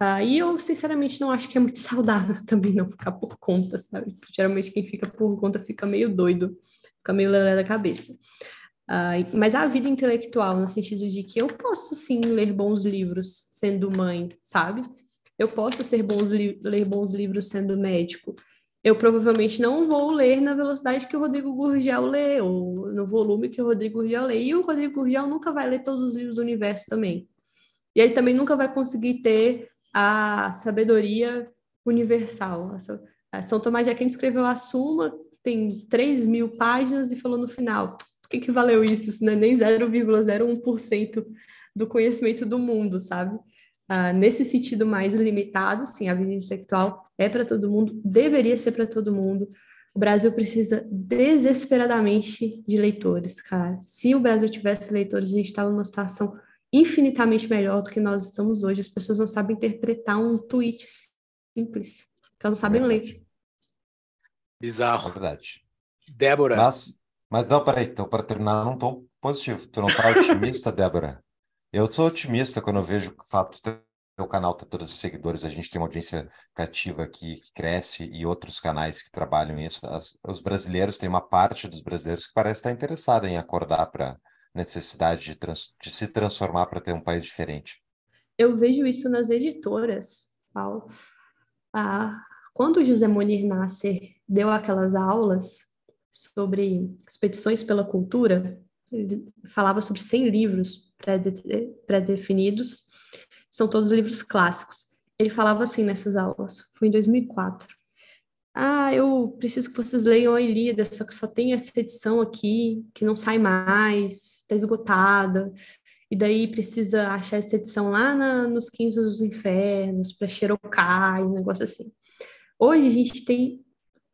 Uh, e eu, sinceramente, não acho que é muito saudável também não ficar por conta, sabe? Geralmente quem fica por conta fica meio doido, fica meio lelé da cabeça. Uh, mas a vida intelectual, no sentido de que eu posso sim ler bons livros sendo mãe, sabe? Eu posso ser bons ler bons livros sendo médico. Eu provavelmente não vou ler na velocidade que o Rodrigo Gurgel lê, ou no volume que o Rodrigo Gurgel lê. E o Rodrigo Gurgel nunca vai ler todos os livros do universo também. E ele também nunca vai conseguir ter a sabedoria universal. São Tomás de Aquino escreveu a Suma, que tem 3 mil páginas, e falou no final: o que, que valeu isso? Isso não é nem 0,01% do conhecimento do mundo, sabe? Ah, nesse sentido mais limitado, sim, a vida intelectual é para todo mundo, deveria ser para todo mundo. O Brasil precisa desesperadamente de leitores, cara. Se o Brasil tivesse leitores, a gente estava numa situação infinitamente melhor do que nós estamos hoje. As pessoas não sabem interpretar um tweet simples, porque elas não sabem é. ler. Bizarro. É verdade. Débora. Mas, mas não, peraí, então, para terminar, não estou positivo. Tu não está otimista, Débora? Eu sou otimista quando eu vejo o fato o canal ter tá todos os seguidores, a gente tem uma audiência cativa que cresce e outros canais que trabalham isso. As, os brasileiros, tem uma parte dos brasileiros que parece estar interessada em acordar para necessidade de, trans, de se transformar para ter um país diferente? Eu vejo isso nas editoras, Paulo. Ah, quando o José Munir Nasser deu aquelas aulas sobre expedições pela cultura, ele falava sobre 100 livros pré-definidos, são todos livros clássicos. Ele falava assim nessas aulas, foi em 2004 ah, eu preciso que vocês leiam a Ilíada, só que só tem essa edição aqui, que não sai mais, está esgotada. E daí precisa achar essa edição lá na, nos Quintos dos Infernos, para Xerocar, um negócio assim. Hoje a gente tem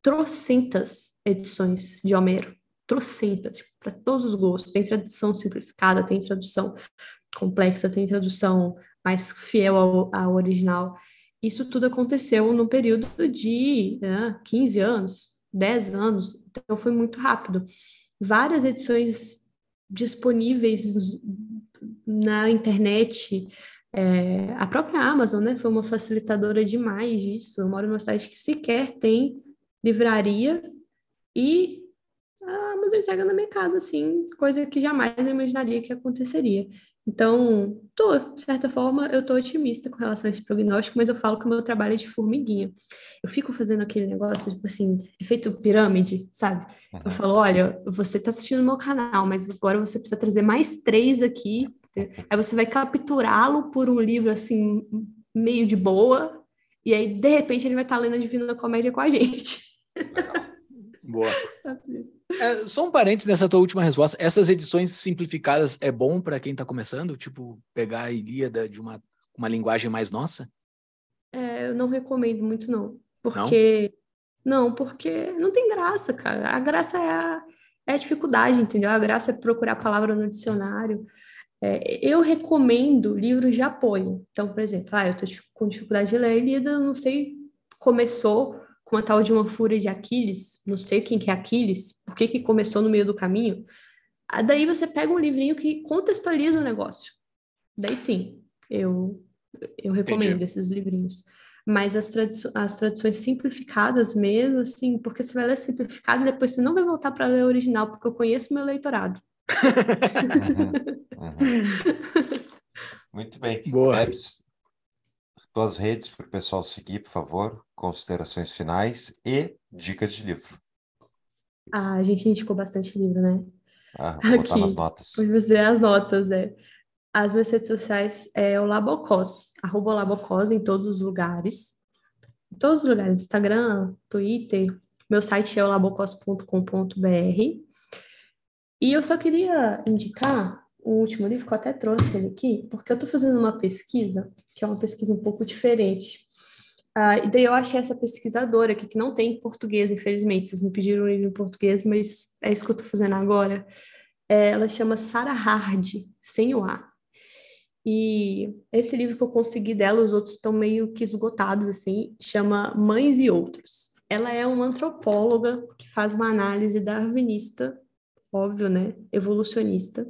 trocentas edições de Homero, trocentas, tipo, para todos os gostos. Tem tradução simplificada, tem tradução complexa, tem tradução mais fiel ao, ao original. Isso tudo aconteceu num período de né, 15 anos, 10 anos, então foi muito rápido. Várias edições disponíveis na internet. É, a própria Amazon né, foi uma facilitadora demais disso. Eu moro numa cidade que sequer tem livraria e a Amazon entrega na minha casa, assim, coisa que jamais eu imaginaria que aconteceria. Então, tô, de certa forma, eu tô otimista com relação a esse prognóstico, mas eu falo que o meu trabalho é de formiguinha. Eu fico fazendo aquele negócio, tipo assim, efeito pirâmide, sabe? Eu falo, olha, você está assistindo o meu canal, mas agora você precisa trazer mais três aqui. Aí você vai capturá-lo por um livro, assim, meio de boa. E aí, de repente, ele vai estar tá lendo a Divina Comédia com a gente. Boa. Assim. É, só um parênteses nessa tua última resposta. Essas edições simplificadas é bom para quem está começando? Tipo, pegar a Ilíada de uma, uma linguagem mais nossa? É, eu não recomendo muito, não. Porque. Não? não? porque não tem graça, cara. A graça é a, é a dificuldade, entendeu? A graça é procurar a palavra no dicionário. É, eu recomendo livros de apoio. Então, por exemplo, ah, eu estou com dificuldade de ler a Ilíada, não sei, começou uma tal de uma fúria de Aquiles, não sei quem que é Aquiles, por que que começou no meio do caminho? Ah, daí você pega um livrinho que contextualiza o negócio. Daí sim, eu eu recomendo Entendi. esses livrinhos. Mas as, as traduções simplificadas mesmo, assim, porque você vai ler simplificado e depois você não vai voltar para ler o original, porque eu conheço o meu leitorado. uhum, uhum. Muito bem. Boa. É, tuas redes para o pessoal seguir, por favor, considerações finais e dicas de livro. Ah, a gente indicou bastante livro, né? Ah, vou Aqui, botar nas notas. Pode fazer é as notas, é. As minhas redes sociais é o Labocos, arroba Labocos em todos os lugares. Em todos os lugares, Instagram, Twitter. Meu site é o labocos.com.br. E eu só queria indicar o último livro, que eu até trouxe ele aqui, porque eu estou fazendo uma pesquisa, que é uma pesquisa um pouco diferente. Ah, e daí eu achei essa pesquisadora aqui, que não tem em português, infelizmente. Vocês me pediram um livro em português, mas é isso que eu estou fazendo agora. É, ela chama Sarah Hard, sem o A. E esse livro que eu consegui dela, os outros estão meio que esgotados, assim, chama Mães e Outros. Ela é uma antropóloga que faz uma análise darwinista, óbvio, né? Evolucionista,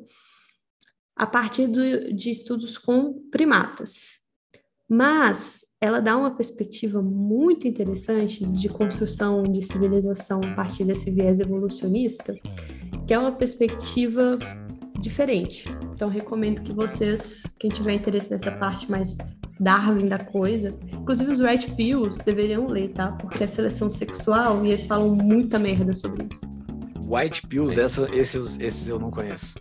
a partir do, de estudos com primatas. Mas ela dá uma perspectiva muito interessante de construção de civilização a partir desse viés evolucionista, que é uma perspectiva diferente. Então, recomendo que vocês, quem tiver interesse nessa parte mais Darwin da coisa, inclusive os Red Pills deveriam ler, tá? Porque é seleção sexual e eles falam muita merda sobre isso. White Pills, essa, esses, esses eu não conheço.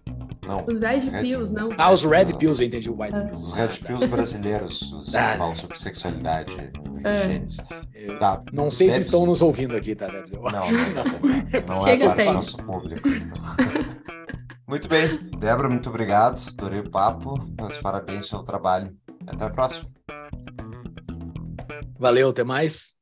Não. Os Red, Red Pills, não. Ah, os Red não. Pills, eu entendi o White é. Pills. Os Red Pills brasileiros, os ah. que falam sobre sexualidade é. Tá. Não sei se estão ser. nos ouvindo aqui, tá? Débora? Não, não, não, não é para o nosso público. Muito bem. Débora, muito obrigado. Adorei o papo. Mas parabéns pelo seu trabalho. Até a próxima. Valeu, até mais.